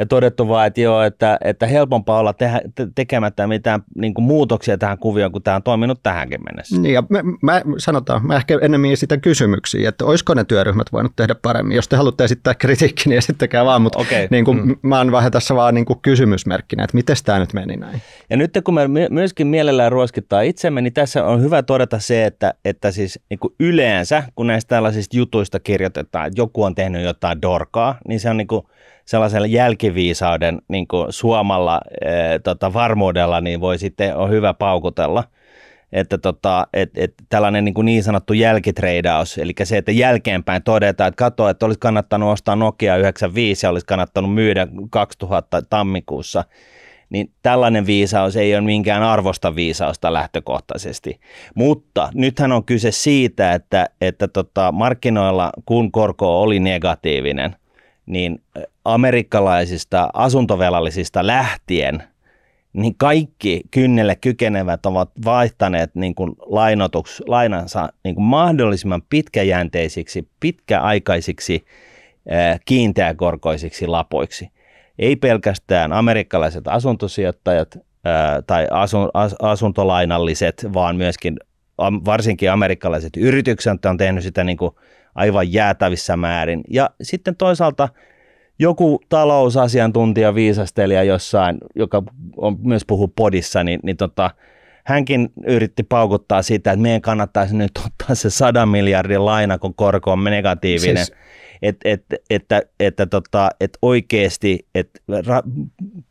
ja todettu vaan, että joo, että, että helpompaa olla tehdä, te, tekemättä mitään niin kuin muutoksia tähän kuvioon, kun tämä on toiminut tähänkin mennessä. Niin ja mä, mä sanotaan, mä ehkä enemmän sitä kysymyksiä, että olisiko ne työryhmät voinut tehdä paremmin. Jos te haluatte esittää kritiikki, niin esittäkää vaan, mutta okay. niin kuin, mm. mä oon vähän tässä vaan niin kuin kysymysmerkkinä, että miten tämä nyt meni näin. Ja nyt kun me myöskin mielellään ruoskittaa itsemme, niin tässä on hyvä todeta se, että, että siis niin kuin yleensä, kun näistä tällaisista jutuista kirjoitetaan, että joku on tehnyt jotain dorkaa, niin se on niin kuin – sellaisen jälkiviisauden niin kuin suomalla e, tota, varmuudella, niin voi sitten, on hyvä paukutella. Että tota, et, et, tällainen niin, kuin niin sanottu jälkitreidaus, eli se, että jälkeenpäin todetaan, että katso, että olisi kannattanut ostaa Nokia 95 ja olisi kannattanut myydä 2000 tammikuussa, niin tällainen viisaus ei ole minkään arvosta viisausta lähtökohtaisesti. Mutta nythän on kyse siitä, että, että tota, markkinoilla kun korko oli negatiivinen, niin amerikkalaisista asuntovelallisista lähtien, niin kaikki kynnelle kykenevät ovat vaihtaneet niin kuin lainotuks, lainansa niin kuin mahdollisimman pitkäjänteisiksi, pitkäaikaisiksi, kiinteäkorkoisiksi lapoiksi. Ei pelkästään amerikkalaiset asuntosijoittajat tai asuntolainalliset, vaan myöskin varsinkin amerikkalaiset yritykset on tehnyt sitä niin kuin – aivan jäätävissä määrin. Ja sitten toisaalta joku talousasiantuntija, viisastelija jossain, joka on myös puhu podissa, niin, niin tota, hänkin yritti paukuttaa sitä, että meidän kannattaisi nyt ottaa se 100 miljardin laina, kun korko on negatiivinen. Siis... Et, et, että, että, tota, et oikeasti et ra,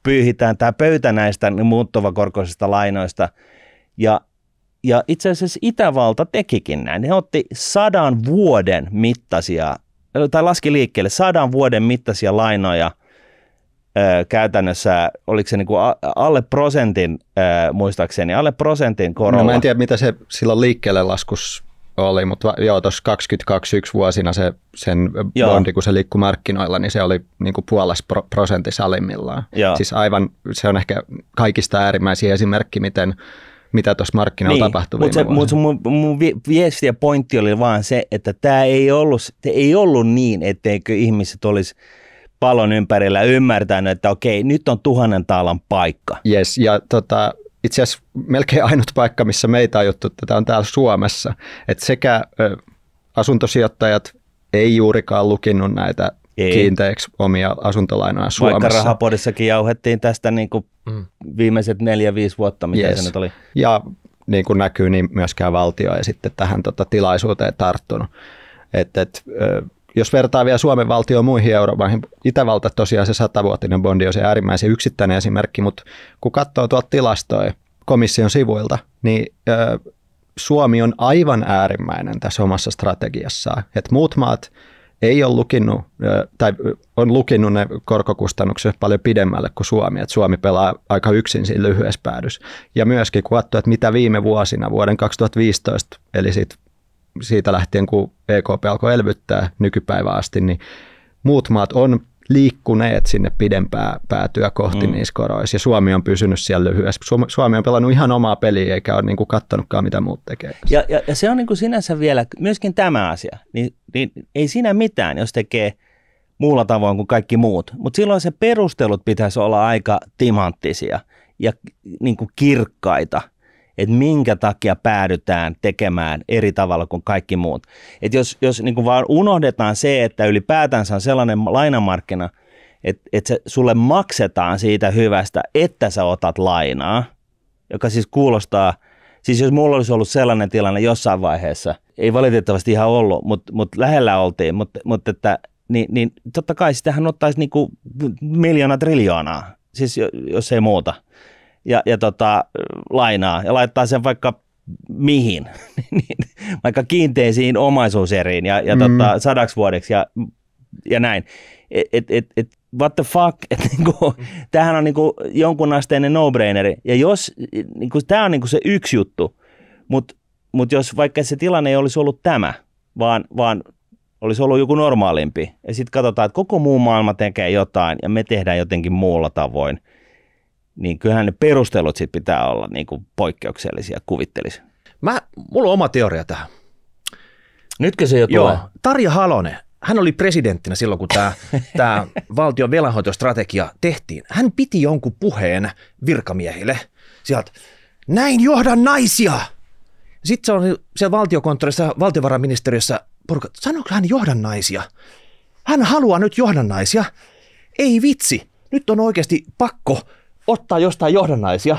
pyyhitään tämä pöytä näistä muuttuvakorkoisista lainoista. Ja ja itse asiassa Itävalta tekikin näin. Ne otti sadan vuoden mittaisia, tai laski liikkeelle sadan vuoden mittaisia lainoja ö, käytännössä, oliko se niin kuin alle prosentin, ö, muistaakseni, alle prosentin korolla. No, mä en tiedä, mitä se silloin liikkeelle laskus oli, mutta joo, tuossa 2021 vuosina se, sen joo. bondi, kun se liikkui markkinoilla, niin se oli niin kuin puolessa pro- prosentissa alimmillaan. Joo. Siis aivan, se on ehkä kaikista äärimmäisiä esimerkki, miten mitä tuossa markkinoilla niin, tapahtui mutta mut mun, mun viesti ja pointti oli vaan se, että tämä ei ollut, ei ollut niin, etteikö ihmiset olisi palon ympärillä ymmärtänyt, että okei, nyt on tuhannen taalan paikka. Yes, ja tota, itse asiassa melkein ainut paikka, missä meitä on juttu, tätä on täällä Suomessa. Et sekä ö, asuntosijoittajat ei juurikaan lukinut näitä ei. kiinteäksi omia asuntolainoja Suomessa. Vaikka rahapodissakin jauhettiin tästä niin kuin mm. viimeiset neljä-viisi vuotta, mitä yes. se nyt oli. Ja niin kuin näkyy, niin myöskään valtio ei sitten tähän tota, tilaisuuteen tarttunut. Et, et, jos vertaa vielä Suomen valtio muihin Euroopan Itävalta tosiaan se satavuotinen bondi on se äärimmäisen yksittäinen esimerkki, mutta kun katsoo tuolta tilastoja komission sivuilta, niin ö, Suomi on aivan äärimmäinen tässä omassa strategiassaan. Et muut maat ei ole lukinut, tai on lukinut ne korkokustannukset paljon pidemmälle kuin Suomi, että Suomi pelaa aika yksin siinä lyhyessä päädyssä. Ja myöskin kun että mitä viime vuosina, vuoden 2015, eli siitä, siitä lähtien kun EKP alkoi elvyttää nykypäivä asti, niin muut maat on liikkuneet sinne pidempää päätyä kohti mm. niissä koroissa. Ja Suomi on pysynyt siellä lyhyessä. Suomi on pelannut ihan omaa peliä eikä ole niin kuin kattonutkaan, mitä muut tekee. Ja, ja, ja se on niin kuin sinänsä vielä, myöskin tämä asia, niin, niin ei siinä mitään, jos tekee muulla tavoin kuin kaikki muut. Mutta silloin se perustelut pitäisi olla aika timanttisia ja niin kuin kirkkaita – että minkä takia päädytään tekemään eri tavalla kuin kaikki muut. Et jos jos niin kuin vaan unohdetaan se, että ylipäätänsä on sellainen lainamarkkina, että et, se sulle maksetaan siitä hyvästä, että sä otat lainaa, joka siis kuulostaa, siis jos mulla olisi ollut sellainen tilanne jossain vaiheessa, ei valitettavasti ihan ollut, mutta mut lähellä oltiin, mutta mut että niin, niin totta kai sitähän ottaisi niinku miljoona triljoonaa, siis jos ei muuta ja, ja tota, lainaa ja laittaa sen vaikka mihin, niin vaikka kiinteisiin omaisuuseriin ja, ja mm. tota, sadaksi vuodeksi ja, ja näin. Et, et, et, et, what the fuck, et niinku, kuin tämähän on niinku jonkunasteinen no-braineri. Ja jos, niinku, tämä on niinku se yksi juttu, mutta mut jos vaikka se tilanne ei olisi ollut tämä, vaan, vaan olisi ollut joku normaalimpi, ja sitten katsotaan, että koko muu maailma tekee jotain, ja me tehdään jotenkin muulla tavoin – niin kyllähän ne perustelut sit pitää olla niin kuin poikkeuksellisia, kuvittelisi. Mä, mulla on oma teoria tähän. Nytkö se jo Joo. Tarja Halonen, hän oli presidenttinä silloin, kun tämä, tämä valtion velanhoitostrategia tehtiin. Hän piti jonkun puheen virkamiehille sieltä, näin johdan naisia. Sitten se on siellä valtiokonttorissa, valtiovarainministeriössä porukka, sanoiko hän johdannaisia? Hän haluaa nyt johdannaisia. Ei vitsi, nyt on oikeasti pakko ottaa jostain johdannaisia.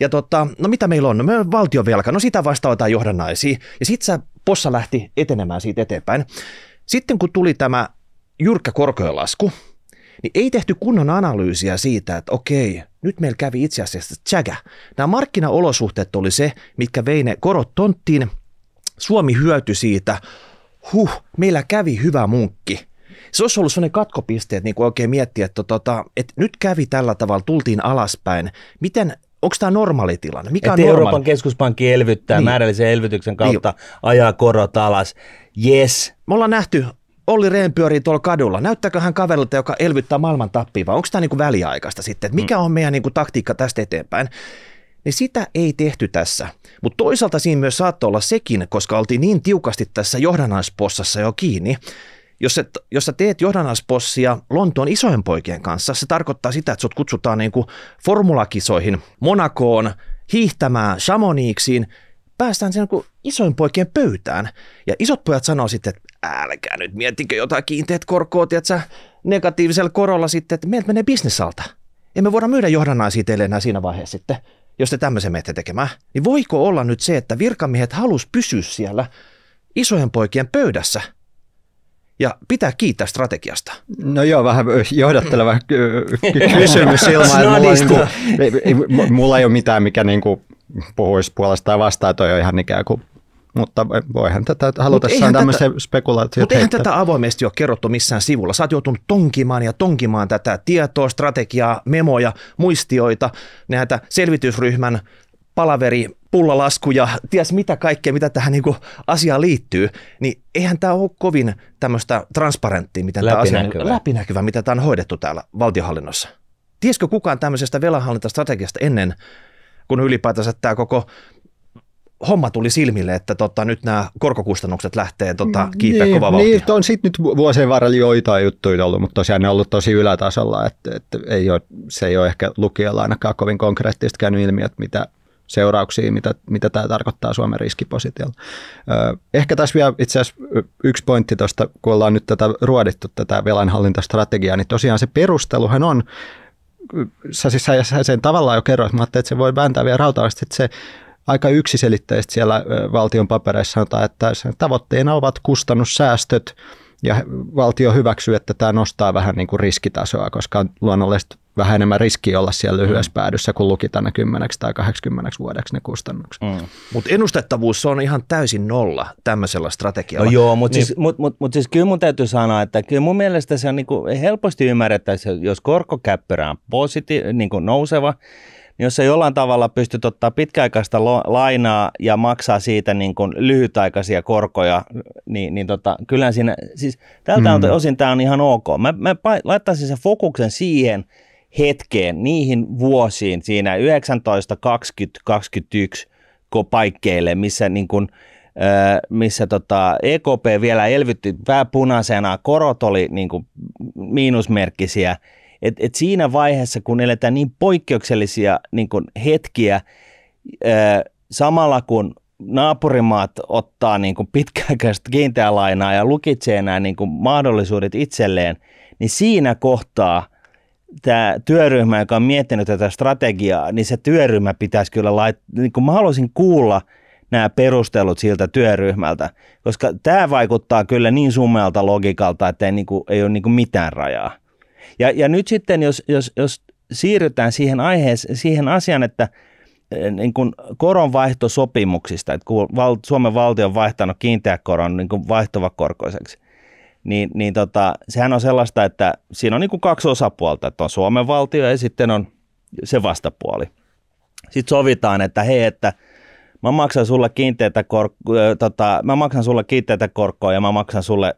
Ja tota, no mitä meillä on? No meillä on valtionvelka, no sitä vasta otetaan johdannaisia. Ja sit sä, possa lähti etenemään siitä eteenpäin. Sitten kun tuli tämä jyrkkä korkojen lasku, niin ei tehty kunnon analyysiä siitä, että okei, nyt meillä kävi itse asiassa tjäkä. Nämä markkinaolosuhteet oli se, mitkä vei ne korot tonttiin. Suomi hyötyi siitä, huh, meillä kävi hyvä munkki se olisi ollut sellainen katkopiste, että niin kuin oikein miettiä, että, tota, että nyt kävi tällä tavalla, tultiin alaspäin. Miten Onko tämä normaali tilanne? Mikä Et on normaali? Euroopan keskuspankki elvyttää niin. määrällisen elvytyksen niin. kautta, niin. ajaa korot alas. Yes. Me ollaan nähty Olli Rehn pyörii tuolla kadulla. Näyttääkö hän kaverilta, joka elvyttää maailman tappia, vai onko tämä niin väliaikaista sitten? Että mikä mm. on meidän niin kuin taktiikka tästä eteenpäin? Niin sitä ei tehty tässä. Mutta toisaalta siinä myös saattoi olla sekin, koska oltiin niin tiukasti tässä johdannaispossassa jo kiinni, jos, et, jos sä teet johdannaispossia Lontoon isojen poikien kanssa, se tarkoittaa sitä, että sut kutsutaan niin kuin formulakisoihin, Monakoon, hiihtämään, Chamoniiksiin, päästään sen niin isoin poikien pöytään. Ja isot pojat sanoo sitten, että älkää nyt miettikö jotain kiinteät korkoa, tiedätkö, negatiivisella korolla sitten, että meiltä menee bisnesalta. Emme voida myydä johdannaisia teille enää siinä vaiheessa sitten, jos te tämmöisen menette tekemään. Niin voiko olla nyt se, että virkamiehet halus pysyä siellä isojen poikien pöydässä – ja pitää kiittää strategiasta. No joo, vähän johdatteleva kysymys ilman, mulla, niinku, mulla ei ole mitään, mikä niinku puhuisi puolestaan vastaan, toi on ihan ikään kuin mutta voihan tätä halutessaan tämmöisen spekulaatioon Mutta eihän tätä avoimesti ole kerrottu missään sivulla. Sä oot joutunut tonkimaan ja tonkimaan tätä tietoa, strategiaa, memoja, muistioita, näitä selvitysryhmän palaveri Pullalaskuja, ties mitä kaikkea, mitä tähän niin asiaan liittyy, niin eihän tämä ole kovin tämmöistä transparenttia, miten tämä asia läpinäkyvä, mitä tämä on hoidettu täällä valtionhallinnossa. Tieskö kukaan tämmöisestä velanhallintastrategiasta ennen, kun ylipäätänsä tämä koko homma tuli silmille, että tota, nyt nämä korkokustannukset lähtee tota, mm, kiipeä niin, kova Niin, on sitten nyt vuosien varrella joitain juttuja ollut, mutta tosiaan ne on ollut tosi ylätasolla, että, että ei ole, se ei ole ehkä lukijalla ainakaan kovin konkreettisesti käynyt ilmi, että mitä, seurauksia, mitä, mitä tämä tarkoittaa Suomen riskipositiolla. Ehkä tässä vielä itse asiassa yksi pointti tuosta, kun ollaan nyt tätä ruodittu tätä velanhallintastrategiaa, niin tosiaan se perusteluhan on, sä, siis, sä, sä sen tavallaan jo kerroit, mä että se voi vääntää vielä rautaasti, että se aika yksiselitteisesti siellä valtion papereissa sanotaan, että sen tavoitteena ovat kustannussäästöt, ja valtio hyväksyy, että tämä nostaa vähän niin kuin riskitasoa, koska on luonnollisesti vähän enemmän riski olla siellä mm. lyhyessä mm. päädyssä, kun lukita ne 10 tai 80 vuodeksi ne kustannukset. Mm. Mutta ennustettavuus on ihan täysin nolla tämmöisellä strategialla. No joo, mutta niin. siis, mut, mut, mut siis kyllä mun täytyy sanoa, että kyllä mun mielestä se on niinku helposti ymmärrettävissä, jos korkokäppärä on positi- niinku nouseva, niin jos sä jollain tavalla pystyt ottaa pitkäaikaista lo- lainaa ja maksaa siitä niin kuin lyhytaikaisia korkoja, niin, niin tota, kyllä siinä, siis tältä mm. osin tämä on ihan ok. Mä, mä laittaisin sen fokuksen siihen hetkeen, niihin vuosiin siinä 19, 20, 21 paikkeille, missä niin kuin, missä tota EKP vielä elvytti vähän punaisena korot oli niin kuin miinusmerkkisiä et, et siinä vaiheessa, kun eletään niin poikkeuksellisia niin kuin hetkiä, ö, samalla kun naapurimaat ottaa niin kuin pitkäaikaista lainaa ja lukitsee nämä niin kuin mahdollisuudet itselleen, niin siinä kohtaa tämä työryhmä, joka on miettinyt tätä strategiaa, niin se työryhmä pitäisi kyllä laittaa, niin kuin mä haluaisin kuulla nämä perustelut siltä työryhmältä, koska tämä vaikuttaa kyllä niin summelta logikalta, että ei, niin ei ole niin mitään rajaa. Ja, ja nyt sitten, jos, jos, jos siirrytään siihen aiheeseen, siihen asiaan, että eh, niin kuin koronvaihtosopimuksista, että kun val, Suomen valtio on vaihtanut koron niin kuin vaihtovakorkoiseksi, niin, niin tota, sehän on sellaista, että siinä on niin kuin kaksi osapuolta, että on Suomen valtio ja sitten on se vastapuoli. Sitten sovitaan, että hei, että mä maksan sulle kiinteitä korkoa, eh, tota, mä maksan sulle kiinteitä korkoa ja mä maksan sulle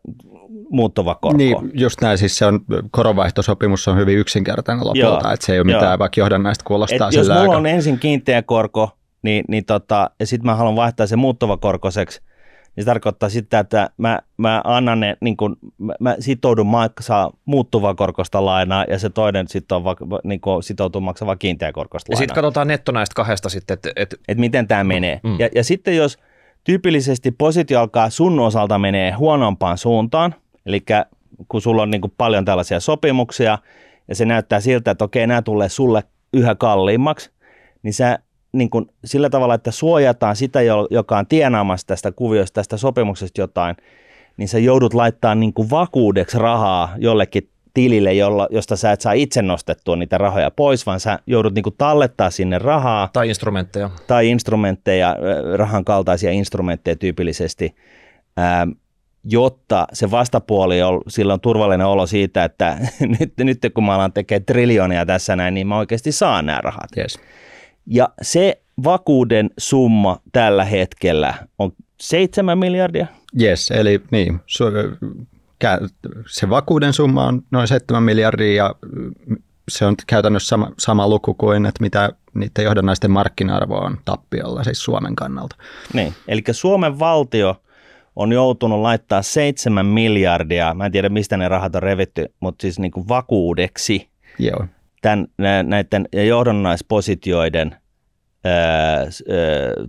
muuttuvakorko. Niin, just näin. Siis se on, koronvaihtosopimus on hyvin yksinkertainen lopulta, että se ei ole mitään, Joo. vaikka johdannaista kuulostaa Et Jos mulla aika... on ensin kiinteä korko, niin, niin tota, ja sitten mä haluan vaihtaa sen muuttuvakorkoiseksi, niin se tarkoittaa sitä, että mä, mä annan ne, niin kun, mä, mä sitoudun maksaa muuttuvaa korkosta lainaa ja se toinen sitten on va, niin kun sitoutuu maksamaan kiinteä korkosta lainaa. Ja sitten katsotaan netto näistä kahdesta sitten, että et... et miten tämä menee. Mm. Ja, ja sitten jos tyypillisesti positio alkaa sun osalta menee huonompaan suuntaan, Eli kun sulla on niin kuin paljon tällaisia sopimuksia ja se näyttää siltä, että okei, nämä tulee sulle yhä kalliimmaksi, niin sä niin kuin sillä tavalla, että suojataan sitä, joka on tienaamassa tästä kuviosta, tästä sopimuksesta jotain, niin sä joudut laittamaan niin kuin vakuudeksi rahaa jollekin tilille, jolla, josta sä et saa itse nostettua niitä rahoja pois, vaan sä joudut niinku tallettaa sinne rahaa. Tai instrumentteja. Tai instrumentteja, rahan kaltaisia instrumentteja tyypillisesti. Ähm, jotta se vastapuoli on silloin turvallinen olo siitä, että nyt, nyt kun mä alan tekemään triljoonia tässä näin, niin mä oikeasti saan nämä rahat. Yes. Ja se vakuuden summa tällä hetkellä on 7 miljardia. Yes, eli niin, se vakuuden summa on noin 7 miljardia ja se on käytännössä sama, sama luku kuin, että mitä niiden johdannaisten markkina-arvo on tappiolla, siis Suomen kannalta. Niin, eli Suomen valtio – on joutunut laittaa 7 miljardia, mä en tiedä mistä ne rahat on revitty, mutta siis niin kuin vakuudeksi Joo. Tämän, näiden johdonnaispositioiden ää, ää,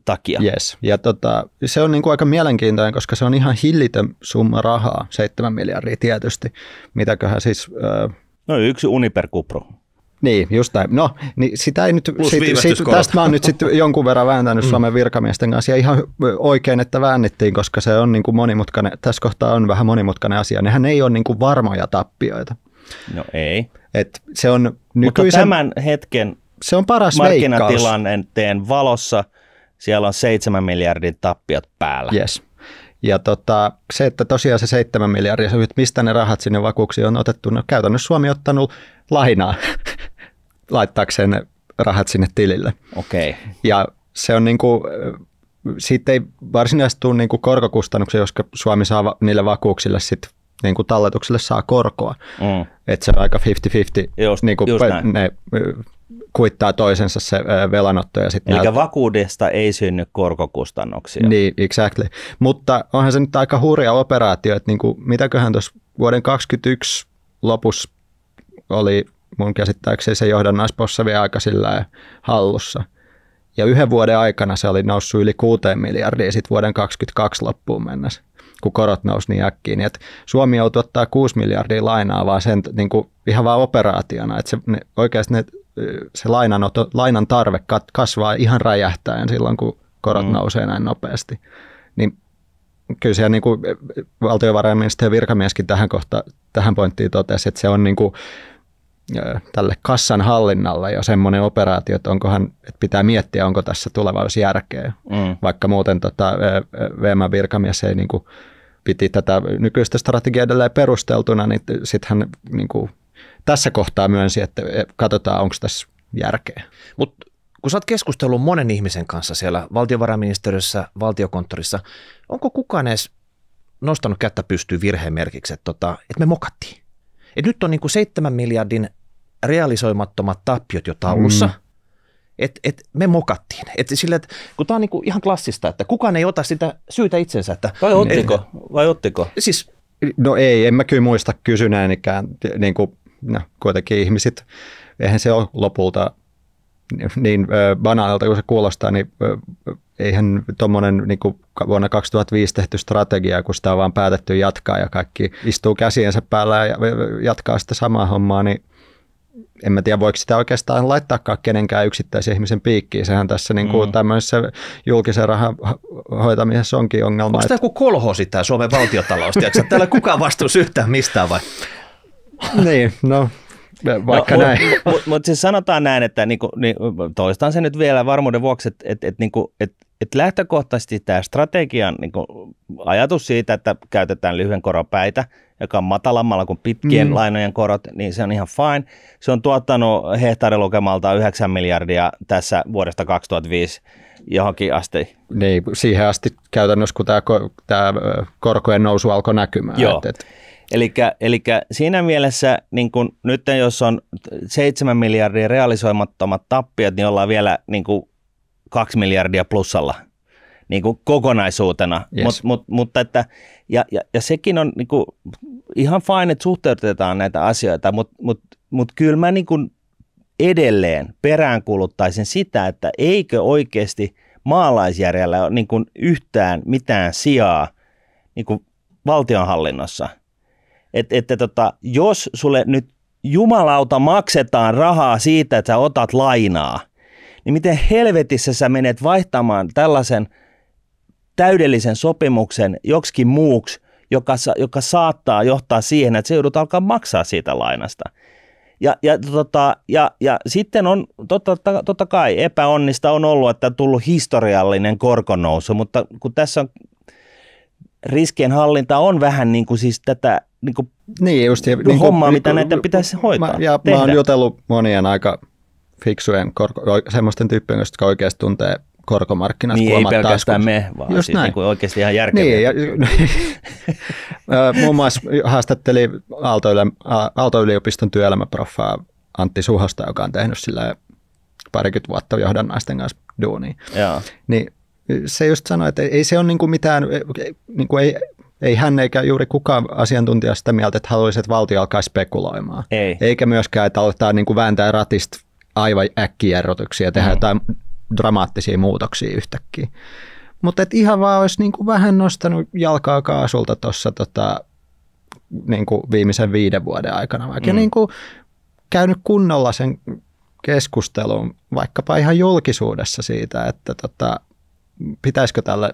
takia. Yes. Ja tota, se on niin kuin aika mielenkiintoinen, koska se on ihan hillitön summa rahaa, 7 miljardia tietysti. Mitäköhän siis... Ää... no yksi Uniper Kupro. Niin, just näin. No, niin sitä ei nyt, sit, sit, tästä mä oon nyt sitten jonkun verran vääntänyt mm. Suomen virkamiesten kanssa ja ihan oikein, että väännettiin, koska se on niin kuin monimutkainen, tässä kohtaa on vähän monimutkainen asia. Nehän ei ole niin kuin varmoja tappioita. No ei. Et se on nykyisen, Mutta tämän hetken se on paras markkinatilanteen valossa siellä on 7 miljardin tappiot päällä. Yes. Ja tota, se, että tosiaan se 7 miljardia, mistä ne rahat sinne vakuuksiin on otettu, no käytännössä Suomi on ottanut lainaa laittaakseen rahat sinne tilille. Okei. Okay. Ja se on niin kuin, siitä ei varsinaisesti tule niin kuin korkokustannuksia, koska Suomi saa niille vakuuksille sit, niin kuin talletuksille saa korkoa. Mm. Että se on aika 50-50, just, niin kuin just ne kuittaa toisensa se velanotto. Ja sit Eli näyt... vakuudesta ei synny korkokustannuksia. Niin, exactly. Mutta onhan se nyt aika hurja operaatio, että niin kuin, mitäköhän tuossa vuoden 2021 lopussa oli mun käsittääkseni se johdannaispossa vielä aika sillä hallussa. Ja yhden vuoden aikana se oli noussut yli 6 miljardia sitten vuoden 2022 loppuun mennessä, kun korot nousi niin äkkiä. Niin Suomi joutui ottaa 6 miljardia lainaa vaan sen, niin kuin, ihan vaan operaationa. Että se, ne, oikeasti ne, se lainanoto, lainan tarve kasvaa ihan räjähtäen silloin, kun korot mm. nousee näin nopeasti. Niin kyllä siellä niin kuin valtiovarainministeriön virkamieskin tähän, kohta, tähän pointtiin totesi, että se on niin kuin, tälle kassan hallinnalle jo semmoinen operaatio, että onkohan, että pitää miettiä, onko tässä tulevaisuus järkeä, mm. vaikka muuten tota, VM-virkamies ei niin kuin, piti tätä nykyistä strategiaa edelleen perusteltuna, niin sitten hän niin kuin, tässä kohtaa myönsi, että katsotaan, onko tässä järkeä. Mut kun sä oot keskustellut monen ihmisen kanssa siellä valtiovarainministeriössä, valtiokonttorissa, onko kukaan edes nostanut kättä pystyyn merkiksi, että, tota, että me mokattiin? Et nyt on niin kuin 7 miljardin realisoimattomat tappiot jo taulussa. Mm. Et, et me mokattiin. Et sillä, et, kun tämä on niinku ihan klassista, että kukaan ei ota sitä syytä itsensä. Että, vai mm. ottiko? Et, vai ottiko? Siis, no ei, en mä kyllä muista kysyneen ikään. niinku no, kuitenkin ihmiset, eihän se ole lopulta niin banaalilta kuin se kuulostaa, niin eihän tuommoinen niin vuonna 2005 tehty strategia, kun sitä on vaan päätetty jatkaa ja kaikki istuu käsiensä päällä ja jatkaa sitä samaa hommaa, niin en mä tiedä, voiko sitä oikeastaan laittaakaan kenenkään yksittäisen ihmisen piikkiin. Sehän tässä niin kuin mm. tämmöisessä julkisen rahan hoitamisessa onkin ongelma. Onko tämä joku kolho sitä Suomen valtiotalous? Tiedätkö, täällä kukaan vastuus yhtään mistään vai? niin, no vaikka no, näin. Mutta mut, mut siis sanotaan näin, että niinku, niin, toistan sen nyt vielä varmuuden vuoksi, että et, et, niinku, et et lähtökohtaisesti tämä strategian niin kun, ajatus siitä, että käytetään lyhyen koron päitä, joka on matalammalla kuin pitkien mm. lainojen korot, niin se on ihan fine. Se on tuottanut hehtaarilukemalta 9 miljardia tässä vuodesta 2005 johonkin asti. Niin, siihen asti käytännössä, kun tämä, tämä korkojen nousu alkoi näkymään. Joo. Et, et. Elikkä, elikkä siinä mielessä niin kun nyt jos on 7 miljardia realisoimattomat tappiot, niin ollaan vielä niin kun kaksi miljardia plussalla niin kuin kokonaisuutena. Yes. Mut, mut, mutta että, ja, ja, ja sekin on niin kuin, ihan fine, että suhteutetaan näitä asioita, mutta mut, mut kyllä mä niin kuin edelleen peräänkuluttaisin sitä, että eikö oikeasti maalaisjärjellä ole niin kuin yhtään mitään sijaa niin kuin valtionhallinnossa. Et, että tota, jos sulle nyt jumalauta maksetaan rahaa siitä, että sä otat lainaa – niin miten helvetissä sä menet vaihtamaan tällaisen täydellisen sopimuksen joksikin muuksi, joka, joka saattaa johtaa siihen, että se joudut alkaa maksaa siitä lainasta. Ja, ja, tota, ja, ja sitten on totta, totta kai epäonnista on ollut, että on tullut historiallinen korkonousu, mutta kun tässä on riskien hallinta on vähän niin kuin siis tätä niin kuin niin, just, hommaa, niin kuin, mitä niinku näitä pitäisi hoitaa. Mä, ja tehdä. mä oon jutellut monien aika fiksujen, korko, semmoisten tyyppien, jotka oikeasti tuntee korkomarkkinat. Niin ei pelkästään kun... me, vaan Just siis näin. Niin kuin oikeasti ihan järkevää. Niin, ja, muun muassa haastatteli Aalto-yliopiston työelämäproffaa Antti Suhosta, joka on tehnyt sillä parikymmentä vuotta johdannaisten kanssa duunia. Joo. Niin se just sanoi, että ei se ole niin kuin mitään, e, niin kuin ei, ei hän eikä juuri kukaan asiantuntija sitä mieltä, että haluaisi, että valtio alkaa spekuloimaan. Ei. Eikä myöskään, että aletaan niin kuin vääntää ratista aivan äkkijärrotuksia, tehdä mm. jotain dramaattisia muutoksia yhtäkkiä. Mutta et ihan vaan olisi niinku vähän nostanut jalkaa kaasulta tuossa tota, niin viimeisen viiden vuoden aikana, vaikka mm. niin käynyt kunnolla sen keskustelun vaikkapa ihan julkisuudessa siitä, että tota, pitäisikö tälle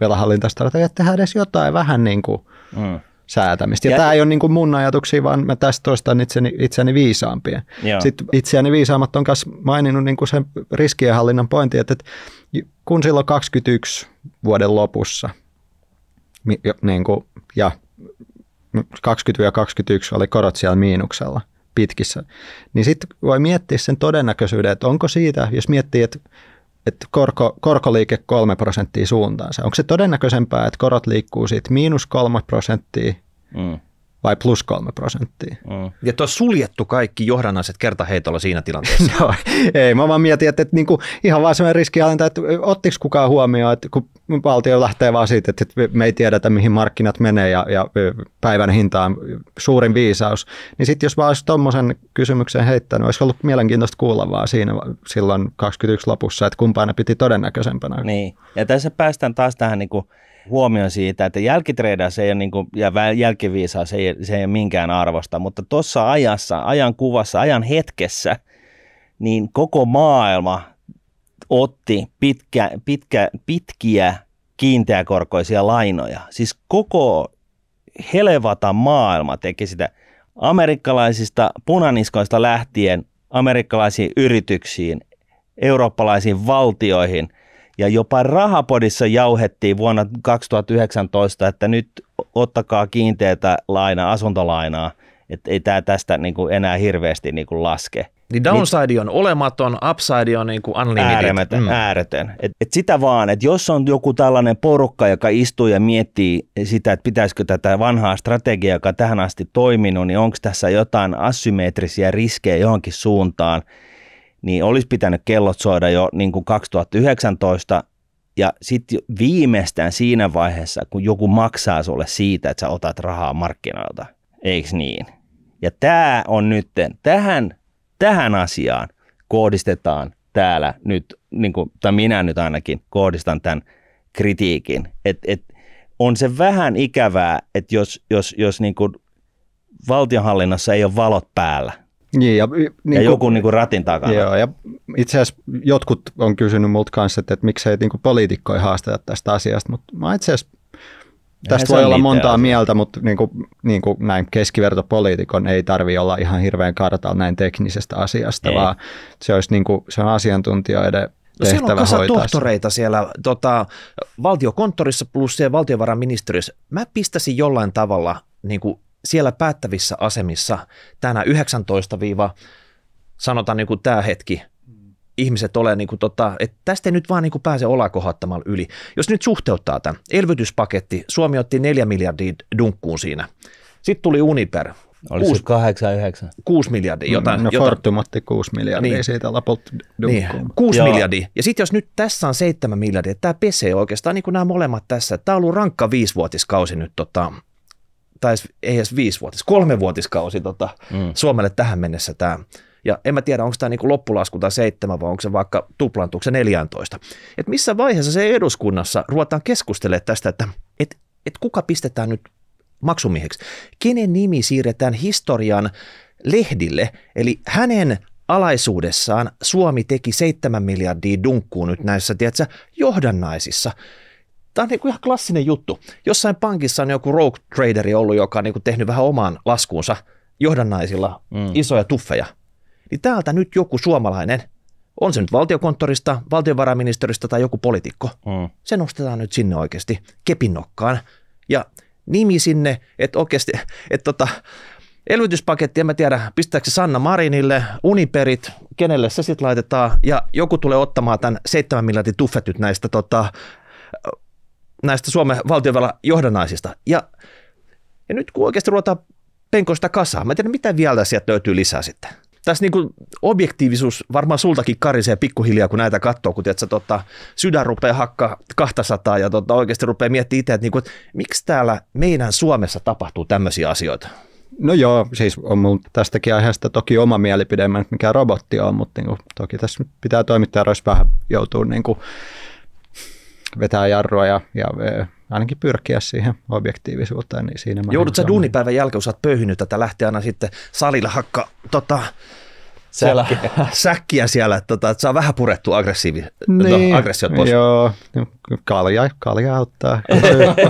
velhallintastrategialle tehdä edes jotain vähän niin kuin mm säätämistä. Ja, ja tämä ei ole niin kuin mun ajatuksia, vaan mä tästä toistan itseni, itseäni viisaampia. Joo. Sitten itseäni viisaamat on myös maininnut niin kuin sen riskienhallinnan pointin, että, että kun silloin 21 vuoden lopussa niin kuin, ja 20 ja 21 oli korot siellä miinuksella pitkissä, niin sitten voi miettiä sen todennäköisyyden, että onko siitä, jos miettii, että että korko, korkoliike 3 prosenttia suuntaansa. Onko se todennäköisempää, että korot liikkuu siitä miinus 3 prosenttia mm vai plus kolme prosenttia. Mm. Ja tuo suljettu kaikki johdannaiset kertaheitolla siinä tilanteessa. no, ei, mä vaan mietin, että, että niinku, ihan vaan semmoinen riski alentaa, että ottiko kukaan huomioon, että kun valtio lähtee vaan siitä, että me ei tiedetä, mihin markkinat menee ja, ja päivän hinta on suurin viisaus, niin sitten jos vaan olisi tuommoisen kysymyksen heittänyt, olisi ollut mielenkiintoista kuulla vaan siinä silloin 21 lopussa, että kumpaan ne piti todennäköisempänä. Niin, ja tässä päästään taas tähän niin kuin huomioon siitä, että se ei ole, niin kuin, ja se ei, se ei ole minkään arvosta, mutta tuossa ajassa, ajan kuvassa, ajan hetkessä, niin koko maailma otti pitkä, pitkä, pitkiä kiinteäkorkoisia lainoja. Siis koko helevata maailma teki sitä amerikkalaisista punaniskoista lähtien amerikkalaisiin yrityksiin, eurooppalaisiin valtioihin, ja jopa rahapodissa jauhettiin vuonna 2019, että nyt ottakaa kiinteitä lainaa, asuntolainaa, että ei tämä tästä niin kuin enää hirveästi niin kuin laske. Niin downside on olematon, upside on niin kuin unlimited. Ääretön, mm. ääretön. Et, et sitä vaan, että jos on joku tällainen porukka, joka istuu ja miettii sitä, että pitäisikö tätä vanhaa strategiaa, joka tähän asti toiminut, niin onko tässä jotain asymmetrisiä riskejä johonkin suuntaan, niin olisi pitänyt kellot soida jo niin kuin 2019 ja sitten viimeistään siinä vaiheessa, kun joku maksaa sulle siitä, että sä otat rahaa markkinoilta, eiks niin? Ja tämä on nyt, tähän, tähän asiaan kohdistetaan täällä nyt, niin kuin, tai minä nyt ainakin kohdistan tämän kritiikin. Et, et, on se vähän ikävää, että jos, jos, jos niin kuin valtionhallinnossa ei ole valot päällä, niin, ja, niin ja kun, niinku- joku niin kuin ratin takana. Joo, ja itse asiassa jotkut on kysynyt multa kanssa, että, että miksei niin poliitikkoja haasteta tästä asiasta, mutta mä itse asiassa Tästä voi olla montaa asia. mieltä, mutta niin kuin, niin kuin näin keskivertopoliitikon ei tarvi olla ihan hirveän kartalla näin teknisestä asiasta, ei. vaan se, olisi niin kuin, se on asiantuntijoiden No siellä on kasa tohtoreita siellä tota, valtiokonttorissa plus siellä valtiovarainministeriössä. Mä pistäisin jollain tavalla niin kuin siellä päättävissä asemissa tänä 19 viiva, sanotaan niin kuin tämä hetki, ihmiset ole, niin kuin tota, että tästä ei nyt vaan niin kuin pääse olakohattamalla yli. Jos nyt suhteuttaa tämän, elvytyspaketti, Suomi otti 4 miljardia dunkkuun siinä. Sitten tuli Uniper. Oli 6, 8, 9. 6 miljardia. Mm, jotain, no, jotain. Fortum otti 6 miljardia niin. siitä lopulta dunkkuun. Niin, 6 Joo. miljardia. Ja sitten jos nyt tässä on 7 miljardia, että tämä pesee oikeastaan niin kuin nämä molemmat tässä. Tämä on ollut rankka viisivuotiskausi nyt tota, tai ei edes viisivuotis, kolmevuotiskausi tota, mm. Suomelle tähän mennessä tämä. Ja en mä tiedä, onko tämä niinku loppulasku tai seitsemän vai onko se vaikka tuplantuuko se 14. Et missä vaiheessa se eduskunnassa ruvetaan keskustelemaan tästä, että et, et kuka pistetään nyt maksumieheksi? Kenen nimi siirretään historian lehdille? Eli hänen alaisuudessaan Suomi teki 7 miljardia dunkkuun nyt näissä tiedätkö, johdannaisissa. Tämä on niin kuin ihan klassinen juttu. Jossain pankissa on joku rogue traderi ollut, joka on niin kuin tehnyt vähän omaan laskuunsa johdannaisilla mm. isoja tuffeja. Niin täältä nyt joku suomalainen, on se nyt valtiokonttorista, valtiovarainministeristä tai joku poliitikko, mm. se nostetaan nyt sinne oikeasti kepinokkaan. Ja nimi sinne, että oikeasti, että tota, elvytyspaketti, en mä tiedä, pistääkö se Sanna Marinille, Uniperit, kenelle se sitten laitetaan, ja joku tulee ottamaan tämän 7 miljardin tuffetyt näistä tota, näistä Suomen valtiovallan johdannaisista. Ja, ja nyt kun oikeasti ruvetaan penkosta kasaan, mä en tiedä mitä vielä sieltä löytyy lisää sitten. Tässä niin kuin objektiivisuus varmaan sultakin karisee pikkuhiljaa, kun näitä katsoo, kun tiedät, sä, tota, sydän rupeaa hakkaa 200 ja tota, oikeasti rupeaa miettimään itse, että, niin kuin, että miksi täällä meidän Suomessa tapahtuu tämmöisiä asioita. No joo, siis on mun tästäkin aiheesta toki oma mielipide, mikä robotti on, mutta niin kuin, toki tässä pitää toimittaa jos vähän joutuu niin kuin, vetää jarrua ja, ja ainakin pyrkiä siihen objektiivisuuteen. Niin siinä Joudut niin sä duunipäivän jälkeen, kun sä oot pöyhinyt tätä, lähtee aina sitten salilla hakka tota, siellä, säkkiä. siellä, että, tota, että saa vähän purettua aggressiivi, no, niin, no, aggressiot pois. Joo, niin, kalja, kalja auttaa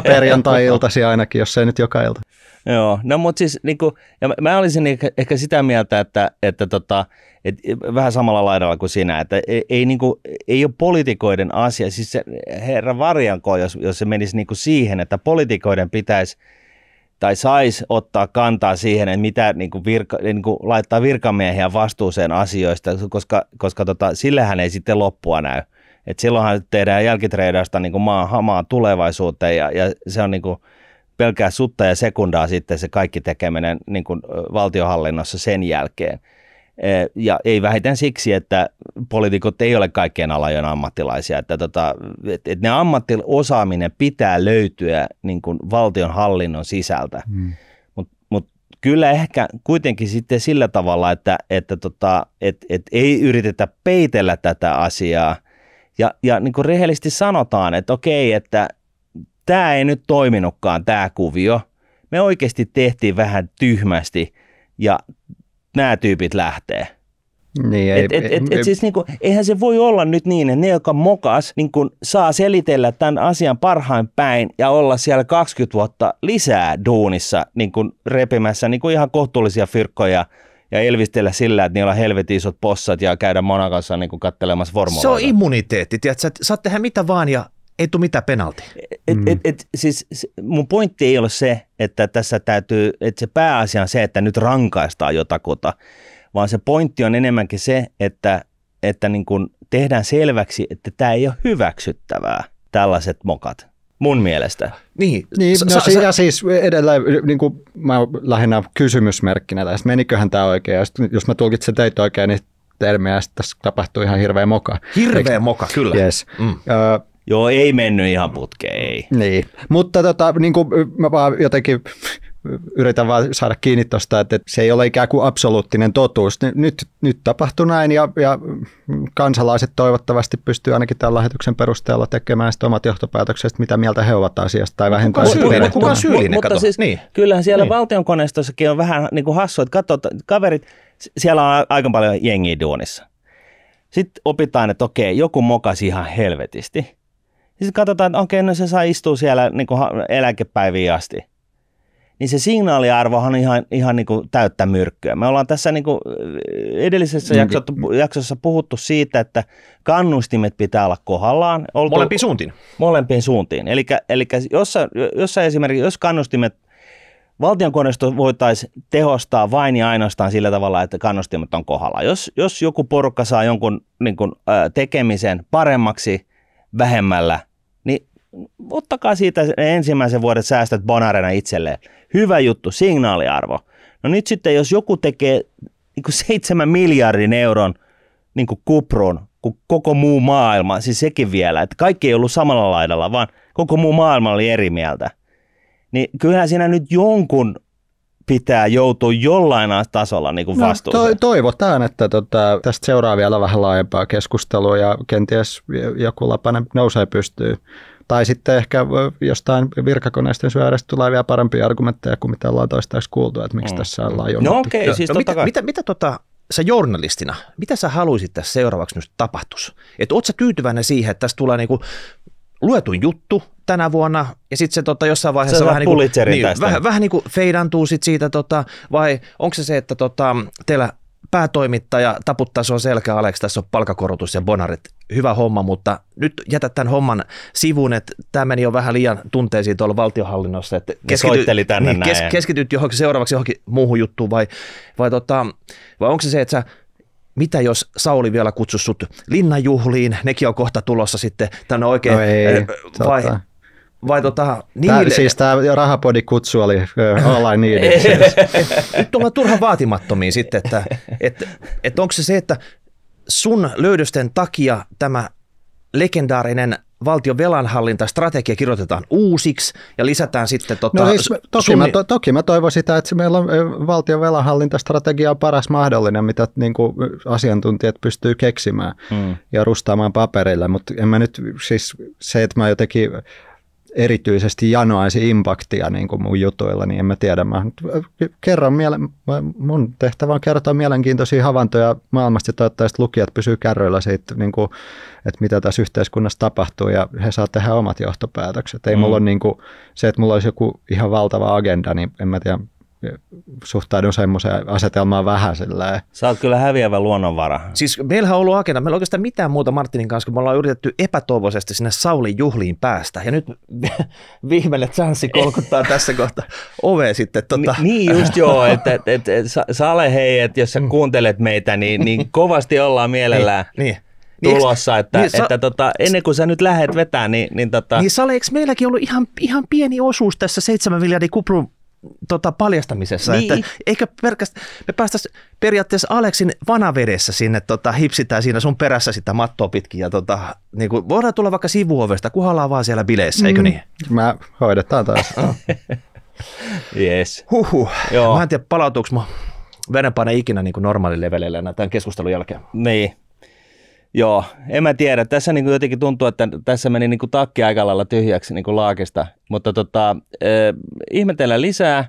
perjantai-iltasi ainakin, jos ei nyt joka ilta. Joo, no mutta siis niin kuin, ja mä, mä olisin ehkä, ehkä sitä mieltä, että, että tota, et, e, vähän samalla laidalla kuin sinä, että e, ei, niinku, ei, niin kuin, ei ole poliitikoiden asia, siis se, herra varjanko, jos, jos se menisi niin kuin siihen, että poliitikoiden pitäisi tai saisi ottaa kantaa siihen, että mitä niin kuin virka, niin kuin laittaa virkamiehiä vastuuseen asioista, koska, koska tota, sillähän ei sitten loppua näy. Et silloinhan tehdään jälkitreidasta niin kuin maan hamaa tulevaisuuteen ja, ja se on niin kuin, pelkää sutta ja sekundaa sitten se kaikki tekeminen niin kuin valtiohallinnossa sen jälkeen. E, ja ei vähiten siksi, että poliitikot ei ole kaikkien alajojen ammattilaisia. Että tota, et, et ne ammattiosaaminen pitää löytyä niin kuin valtion hallinnon sisältä. Mm. Mutta mut kyllä ehkä kuitenkin sitten sillä tavalla, että, että tota, et, et ei yritetä peitellä tätä asiaa. Ja, ja niin kuin rehellisesti sanotaan, että okei, että tämä ei nyt toiminutkaan tämä kuvio. Me oikeasti tehtiin vähän tyhmästi ja nämä tyypit lähtee. Niin, ei, et, et, et, et ei, siis kuin, niinku, eihän se voi olla nyt niin, että ne, jotka mokas, niin kuin, saa selitellä tämän asian parhain päin ja olla siellä 20 vuotta lisää duunissa kuin, niinku repimässä kuin niinku ihan kohtuullisia firkkoja ja elvistellä sillä, että niillä on helvetin isot possat ja käydä Monakassa niin kattelemassa formuloita. Se on immuniteetti, tiedätkö? sä, saat tehdä mitä vaan ja ei tule mitään penalti. Et, et, mm. et, siis mun pointti ei ole se, että tässä täytyy, että se pääasia on se, että nyt rankaistaan jotakuta, vaan se pointti on enemmänkin se, että, että niin kun tehdään selväksi, että tämä ei ole hyväksyttävää, tällaiset mokat. Mun mielestä. Niin, niin no, sä, ja siis edelleen niin kuin mä lähinnä kysymysmerkkinä tästä, meniköhän tämä oikein, ja sit, jos mä tulkitsen teitä oikein, niin termiä, tässä tapahtuu ihan hirveä moka. Hirveä Eikö? moka, kyllä. Yes. Mm. Öö, Joo, ei mennyt ihan putkeen, ei. Niin, mutta tota, niin kuin mä vaan jotenkin yritän vaan saada kiinni tuosta, että se ei ole ikään kuin absoluuttinen totuus. Nyt, nyt tapahtui näin ja, ja kansalaiset toivottavasti pystyy ainakin tämän lähetyksen perusteella tekemään sitten omat johtopäätökset, mitä mieltä he ovat asiasta tai vähentää kuka, kuka, kuka syyllinen, Mutta siis niin. kyllähän siellä niin. valtionkoneistossakin on vähän niin kuin hassu, että katso, kaverit, siellä on aika paljon jengiä duonissa. Sitten opitaan, että okei, joku mokasi ihan helvetisti sitten katsotaan, että okei, no se saa istua siellä niin kuin eläkepäiviin asti. Niin se signaaliarvohan on ihan, ihan niin kuin täyttä myrkkyä. Me ollaan tässä niin kuin äh, edellisessä mm. jaksossa puhuttu siitä, että kannustimet pitää olla kohdallaan. Oltu, molempiin suuntiin. Molempiin suuntiin. Eli, eli jossa, jossa esimerkiksi, jos kannustimet valtionkoneisto voitaisiin tehostaa vain ja ainoastaan sillä tavalla, että kannustimet on kohdallaan. Jos, jos joku porukka saa jonkun niin kuin, äh, tekemisen paremmaksi vähemmällä, niin ottakaa siitä ensimmäisen vuoden säästöt bonarena itselleen. Hyvä juttu, signaaliarvo. No nyt sitten, jos joku tekee niin kuin 7 miljardin euron niin kuin kupron, kuin koko muu maailma, siis sekin vielä, että kaikki ei ollut samalla laidalla, vaan koko muu maailma oli eri mieltä, niin kyllähän siinä nyt jonkun pitää joutua jollain tasolla niin kuin no, vastuuseen. No, to- toivotaan, että tota, tästä seuraa vielä vähän laajempaa keskustelua ja kenties joku lapanen nousee pystyy. Tai sitten ehkä jostain virkakoneisten syödästä tulee vielä parempia argumentteja kuin mitä ollaan toistaiseksi kuultu, että miksi mm. tässä on jo. No okei, okay, siis no, mitä, mitä, mitä tota, sä journalistina, mitä sä haluaisit tässä seuraavaksi nyt tapahtus? Että oot sä tyytyväinen siihen, että tässä tulee niinku luetun juttu tänä vuonna, ja sitten se tota, jossain vaiheessa se vähän, niin kuin, niin, vähän, vähän niinku- niin kuin niinku feidantuu sit siitä, tota, vai onko se se, että tota, teillä päätoimittaja taputtaa sua selkä, Aleks, tässä on palkakorotus ja bonarit. Hyvä homma, mutta nyt jätä tämän homman sivuun, että tämä meni jo vähän liian tunteisiin tuolla valtionhallinnossa, Että keskity, niin, kes, keskityt johonkin seuraavaksi johonkin muuhun juttuun vai, vai, tota, vai onko se se, että sä mitä jos Sauli vielä kutsui sut linnanjuhliin, nekin on kohta tulossa sitten tänne oikein. No ei, eh, vai, tota. vai tota, niille... Tää, siis tämä rahapodi kutsu oli all I need. Siis. Nyt ollaan turhan vaatimattomia sitten, että et, et onko se se, että sun löydösten takia tämä legendaarinen valtion velanhallintastrategia kirjoitetaan uusiksi ja lisätään sitten... Tota, no siis, toki, sunni... mä, to, toki mä toivon sitä, että meillä on valtion velanhallintastrategia on paras mahdollinen, mitä niin kuin asiantuntijat pystyy keksimään mm. ja rustaamaan paperille, mutta en mä nyt siis se, että mä jotenkin erityisesti janoaisi impaktia niin kuin mun jutuilla, niin en mä tiedä. Mä kerron miele- mun tehtävä on kertoa mielenkiintoisia havaintoja maailmasta ja toivottavasti lukijat pysyy kärryillä siitä, niin kuin, että mitä tässä yhteiskunnassa tapahtuu ja he saa tehdä omat johtopäätökset. Ei mm. mulla ole niin kuin, se, että mulla olisi joku ihan valtava agenda, niin en mä tiedä, suhtaudun semmoiseen asetelmaan vähän sillä Sä oot kyllä häviävä luonnonvara. Siis meillähän on ollut agenda, meillä on oikeastaan mitään muuta Martinin kanssa, kun me ollaan yritetty epätoivoisesti sinne Saulin juhliin päästä. Ja nyt viimeinen chanssi kolkuttaa tässä kohtaa ove sitten. Tuota. Ni, niin just joo, että et, et, et, Sale hei, että jos sä mm. kuuntelet meitä, niin, niin kovasti ollaan mielellään. Niin, niin, niin tulossa, että, niin, sa- että tota, ennen kuin sä nyt lähdet vetämään, niin... Niin, tota... niin Sale, eikö meilläkin ollut ihan, ihan pieni osuus tässä 7 miljardin kuplun tota, paljastamisessa. Niin. Että, eikö pelkästään, me päästäisiin periaatteessa Aleksin vanavedessä sinne, tota, hipsitään siinä sun perässä sitä mattoa pitkin ja tota, niin kuin, voidaan tulla vaikka sivuovesta, kuhallaan vaan siellä bileissä, mm. eikö niin? Mä hoidetaan taas. Ah. yes. Huhhuh. Joo. Mä en tiedä, palautuuko mä verenpaine ikinä niin kuin normaalilevelillä tämän keskustelun jälkeen. Niin, Joo, en mä tiedä. Tässä niin kuin jotenkin tuntuu, että tässä meni niin kuin takki aika lailla tyhjäksi niin kuin laakista. Mutta tota, eh, ihmetellään lisää.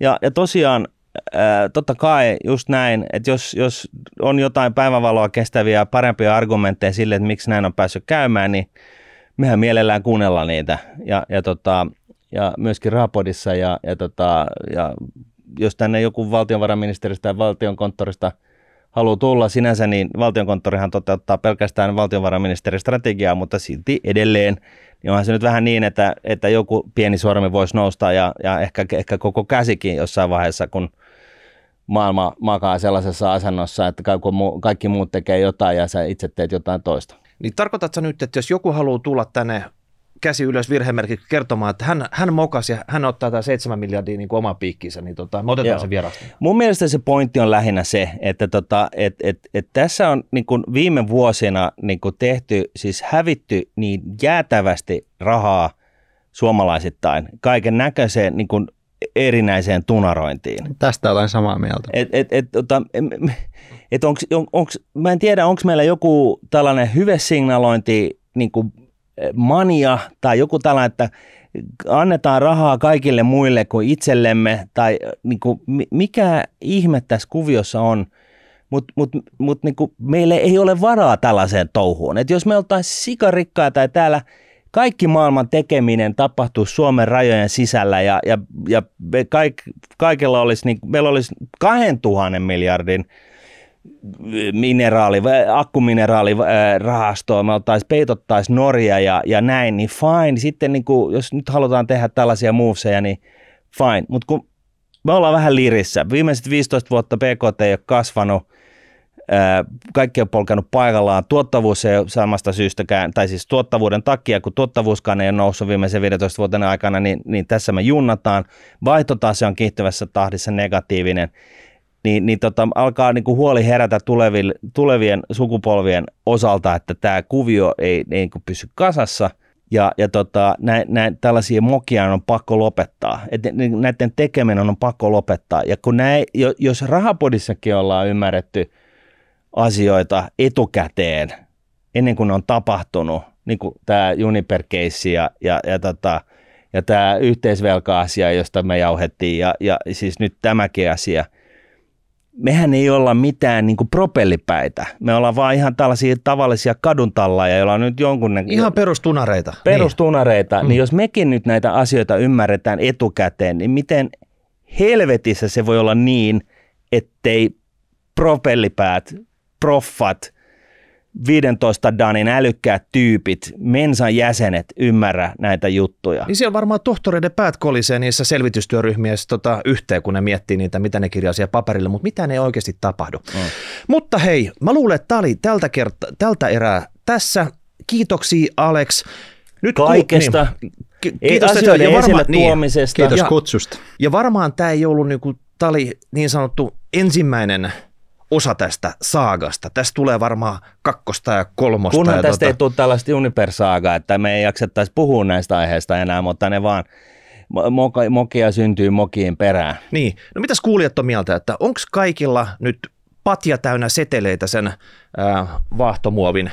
Ja, ja tosiaan, eh, totta kai just näin, että jos, jos on jotain päivänvaloa kestäviä parempia argumentteja sille, että miksi näin on päässyt käymään, niin mehän mielellään kuunnella niitä. Ja, ja, tota, ja myöskin Raapodissa ja, ja, tota, ja jos tänne joku valtionvarainministeristä tai valtionkonttorista – haluaa tulla. Sinänsä niin valtionkonttorihan toteuttaa pelkästään valtionvarainministeri strategiaa, mutta silti edelleen niin onhan se nyt vähän niin, että, että joku pieni sormi voisi nousta ja, ja ehkä, ehkä koko käsikin jossain vaiheessa, kun maailma makaa sellaisessa asennossa, että kaikki muut tekee jotain ja sä itse teet jotain toista. Niin tarkoitatko nyt, että jos joku haluaa tulla tänne käsi ylös virhemerkiksi kertomaan, että hän, hän mokasi ja hän ottaa tämä 7 miljardia niin omaa piikkiinsä, niin tota, me otetaan Joo. se vieras. Mun mielestä se pointti on lähinnä se, että tota, et, et, et tässä on niin kuin viime vuosina niin kuin tehty, siis hävitty niin jäätävästi rahaa suomalaisittain kaiken näköiseen niin kuin erinäiseen tunarointiin. Tästä olen samaa mieltä. Et, et, et, tota, et onks, on, onks, mä en tiedä, onko meillä joku tällainen signalointi niin kuin mania tai joku tällainen, että annetaan rahaa kaikille muille kuin itsellemme tai niin kuin, mikä ihme tässä kuviossa on, mutta mut, mut, niin meille ei ole varaa tällaiseen touhuun. Et jos me oltaisiin sikarikkaa tai täällä kaikki maailman tekeminen tapahtuu Suomen rajojen sisällä ja, ja, ja me kaik, kaikilla olisi, niin, meillä olisi 2000 miljardin – mineraali, akkumineraali rahastoa, me oltaisiin, peitottaisiin Norja ja, ja näin, niin fine. Sitten niin kuin, jos nyt halutaan tehdä tällaisia moveseja, niin fine. Mutta kun me ollaan vähän lirissä, viimeiset 15 vuotta PKT ei ole kasvanut, kaikki on polkanut paikallaan, tuottavuus ei ole samasta syystäkään, tai siis tuottavuuden takia, kun tuottavuuskaan ei ole noussut viimeisen 15 vuoden aikana, niin, niin tässä me junnataan, vaihtotase on kiihtyvässä tahdissa negatiivinen, niin, niin tota, alkaa niin kuin huoli herätä tulevien, tulevien sukupolvien osalta, että tämä kuvio ei, ei niin kuin pysy kasassa ja, ja tota, nä, nä, tällaisia mokia on pakko lopettaa. Et näiden tekeminen on pakko lopettaa. Ja kun näin, jos rahapodissakin ollaan ymmärretty asioita etukäteen, ennen kuin ne on tapahtunut, niin kuin tämä Juniper-keissi ja, ja, ja, tota, ja tämä yhteisvelka-asia, josta me jauhettiin, ja, ja siis nyt tämäkin asia, mehän ei olla mitään niin propellipäitä. Me ollaan vaan ihan tällaisia tavallisia kaduntallaja, joilla on nyt jonkun... Ihan perustunareita. Niin. Perustunareita. Niin. niin jos mekin nyt näitä asioita ymmärretään etukäteen, niin miten helvetissä se voi olla niin, ettei propellipäät, proffat – 15 Danin älykkäät tyypit, mensan jäsenet ymmärrä näitä juttuja. Niin siellä varmaan tohtoreiden päät kolisee niissä selvitystyöryhmissä tota, yhteen, kun ne miettii niitä, mitä ne kirjaa siellä paperille, mutta mitä ne oikeasti tapahdu. Mm. Mutta hei, mä luulen, että tämä oli tältä, kerta, tältä erää tässä. Kiitoksia Alex. Nyt Kaikesta. Niin. kiitos asioiden ja varmaan niin, tuomisesta. Kiitos kutsusta. Ja varmaan tämä ei ollut niin, kuin, tali, niin sanottu ensimmäinen osa tästä saagasta. Tästä tulee varmaan kakkosta ja kolmosta. Kunhan ja tästä tuota... ei tota- tule tällaista Uniper-saagaa, että me ei jaksettaisi puhua näistä aiheista enää, mutta ne vaan moka, mokia syntyy mokiin perään. Niin. No mitäs kuulijat on mieltä, että onko kaikilla nyt patja täynnä seteleitä sen äh, vahtomuovin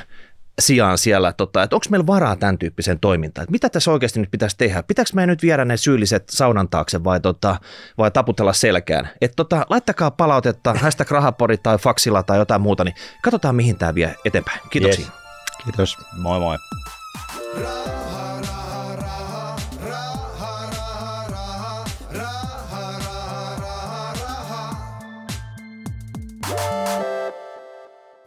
sijaan siellä, tota, että onko meillä varaa tämän tyyppiseen toimintaan, mitä tässä oikeasti nyt pitäisi tehdä, pitääkö meidän nyt viedä ne syylliset saunan taakse vai, tota, vai taputella selkään, Et, tota, laittakaa palautetta, hashtag rahapori tai faksilla tai jotain muuta, niin katsotaan mihin tämä vie eteenpäin. Kiitos. Yes. Kiitos, moi moi. Raha,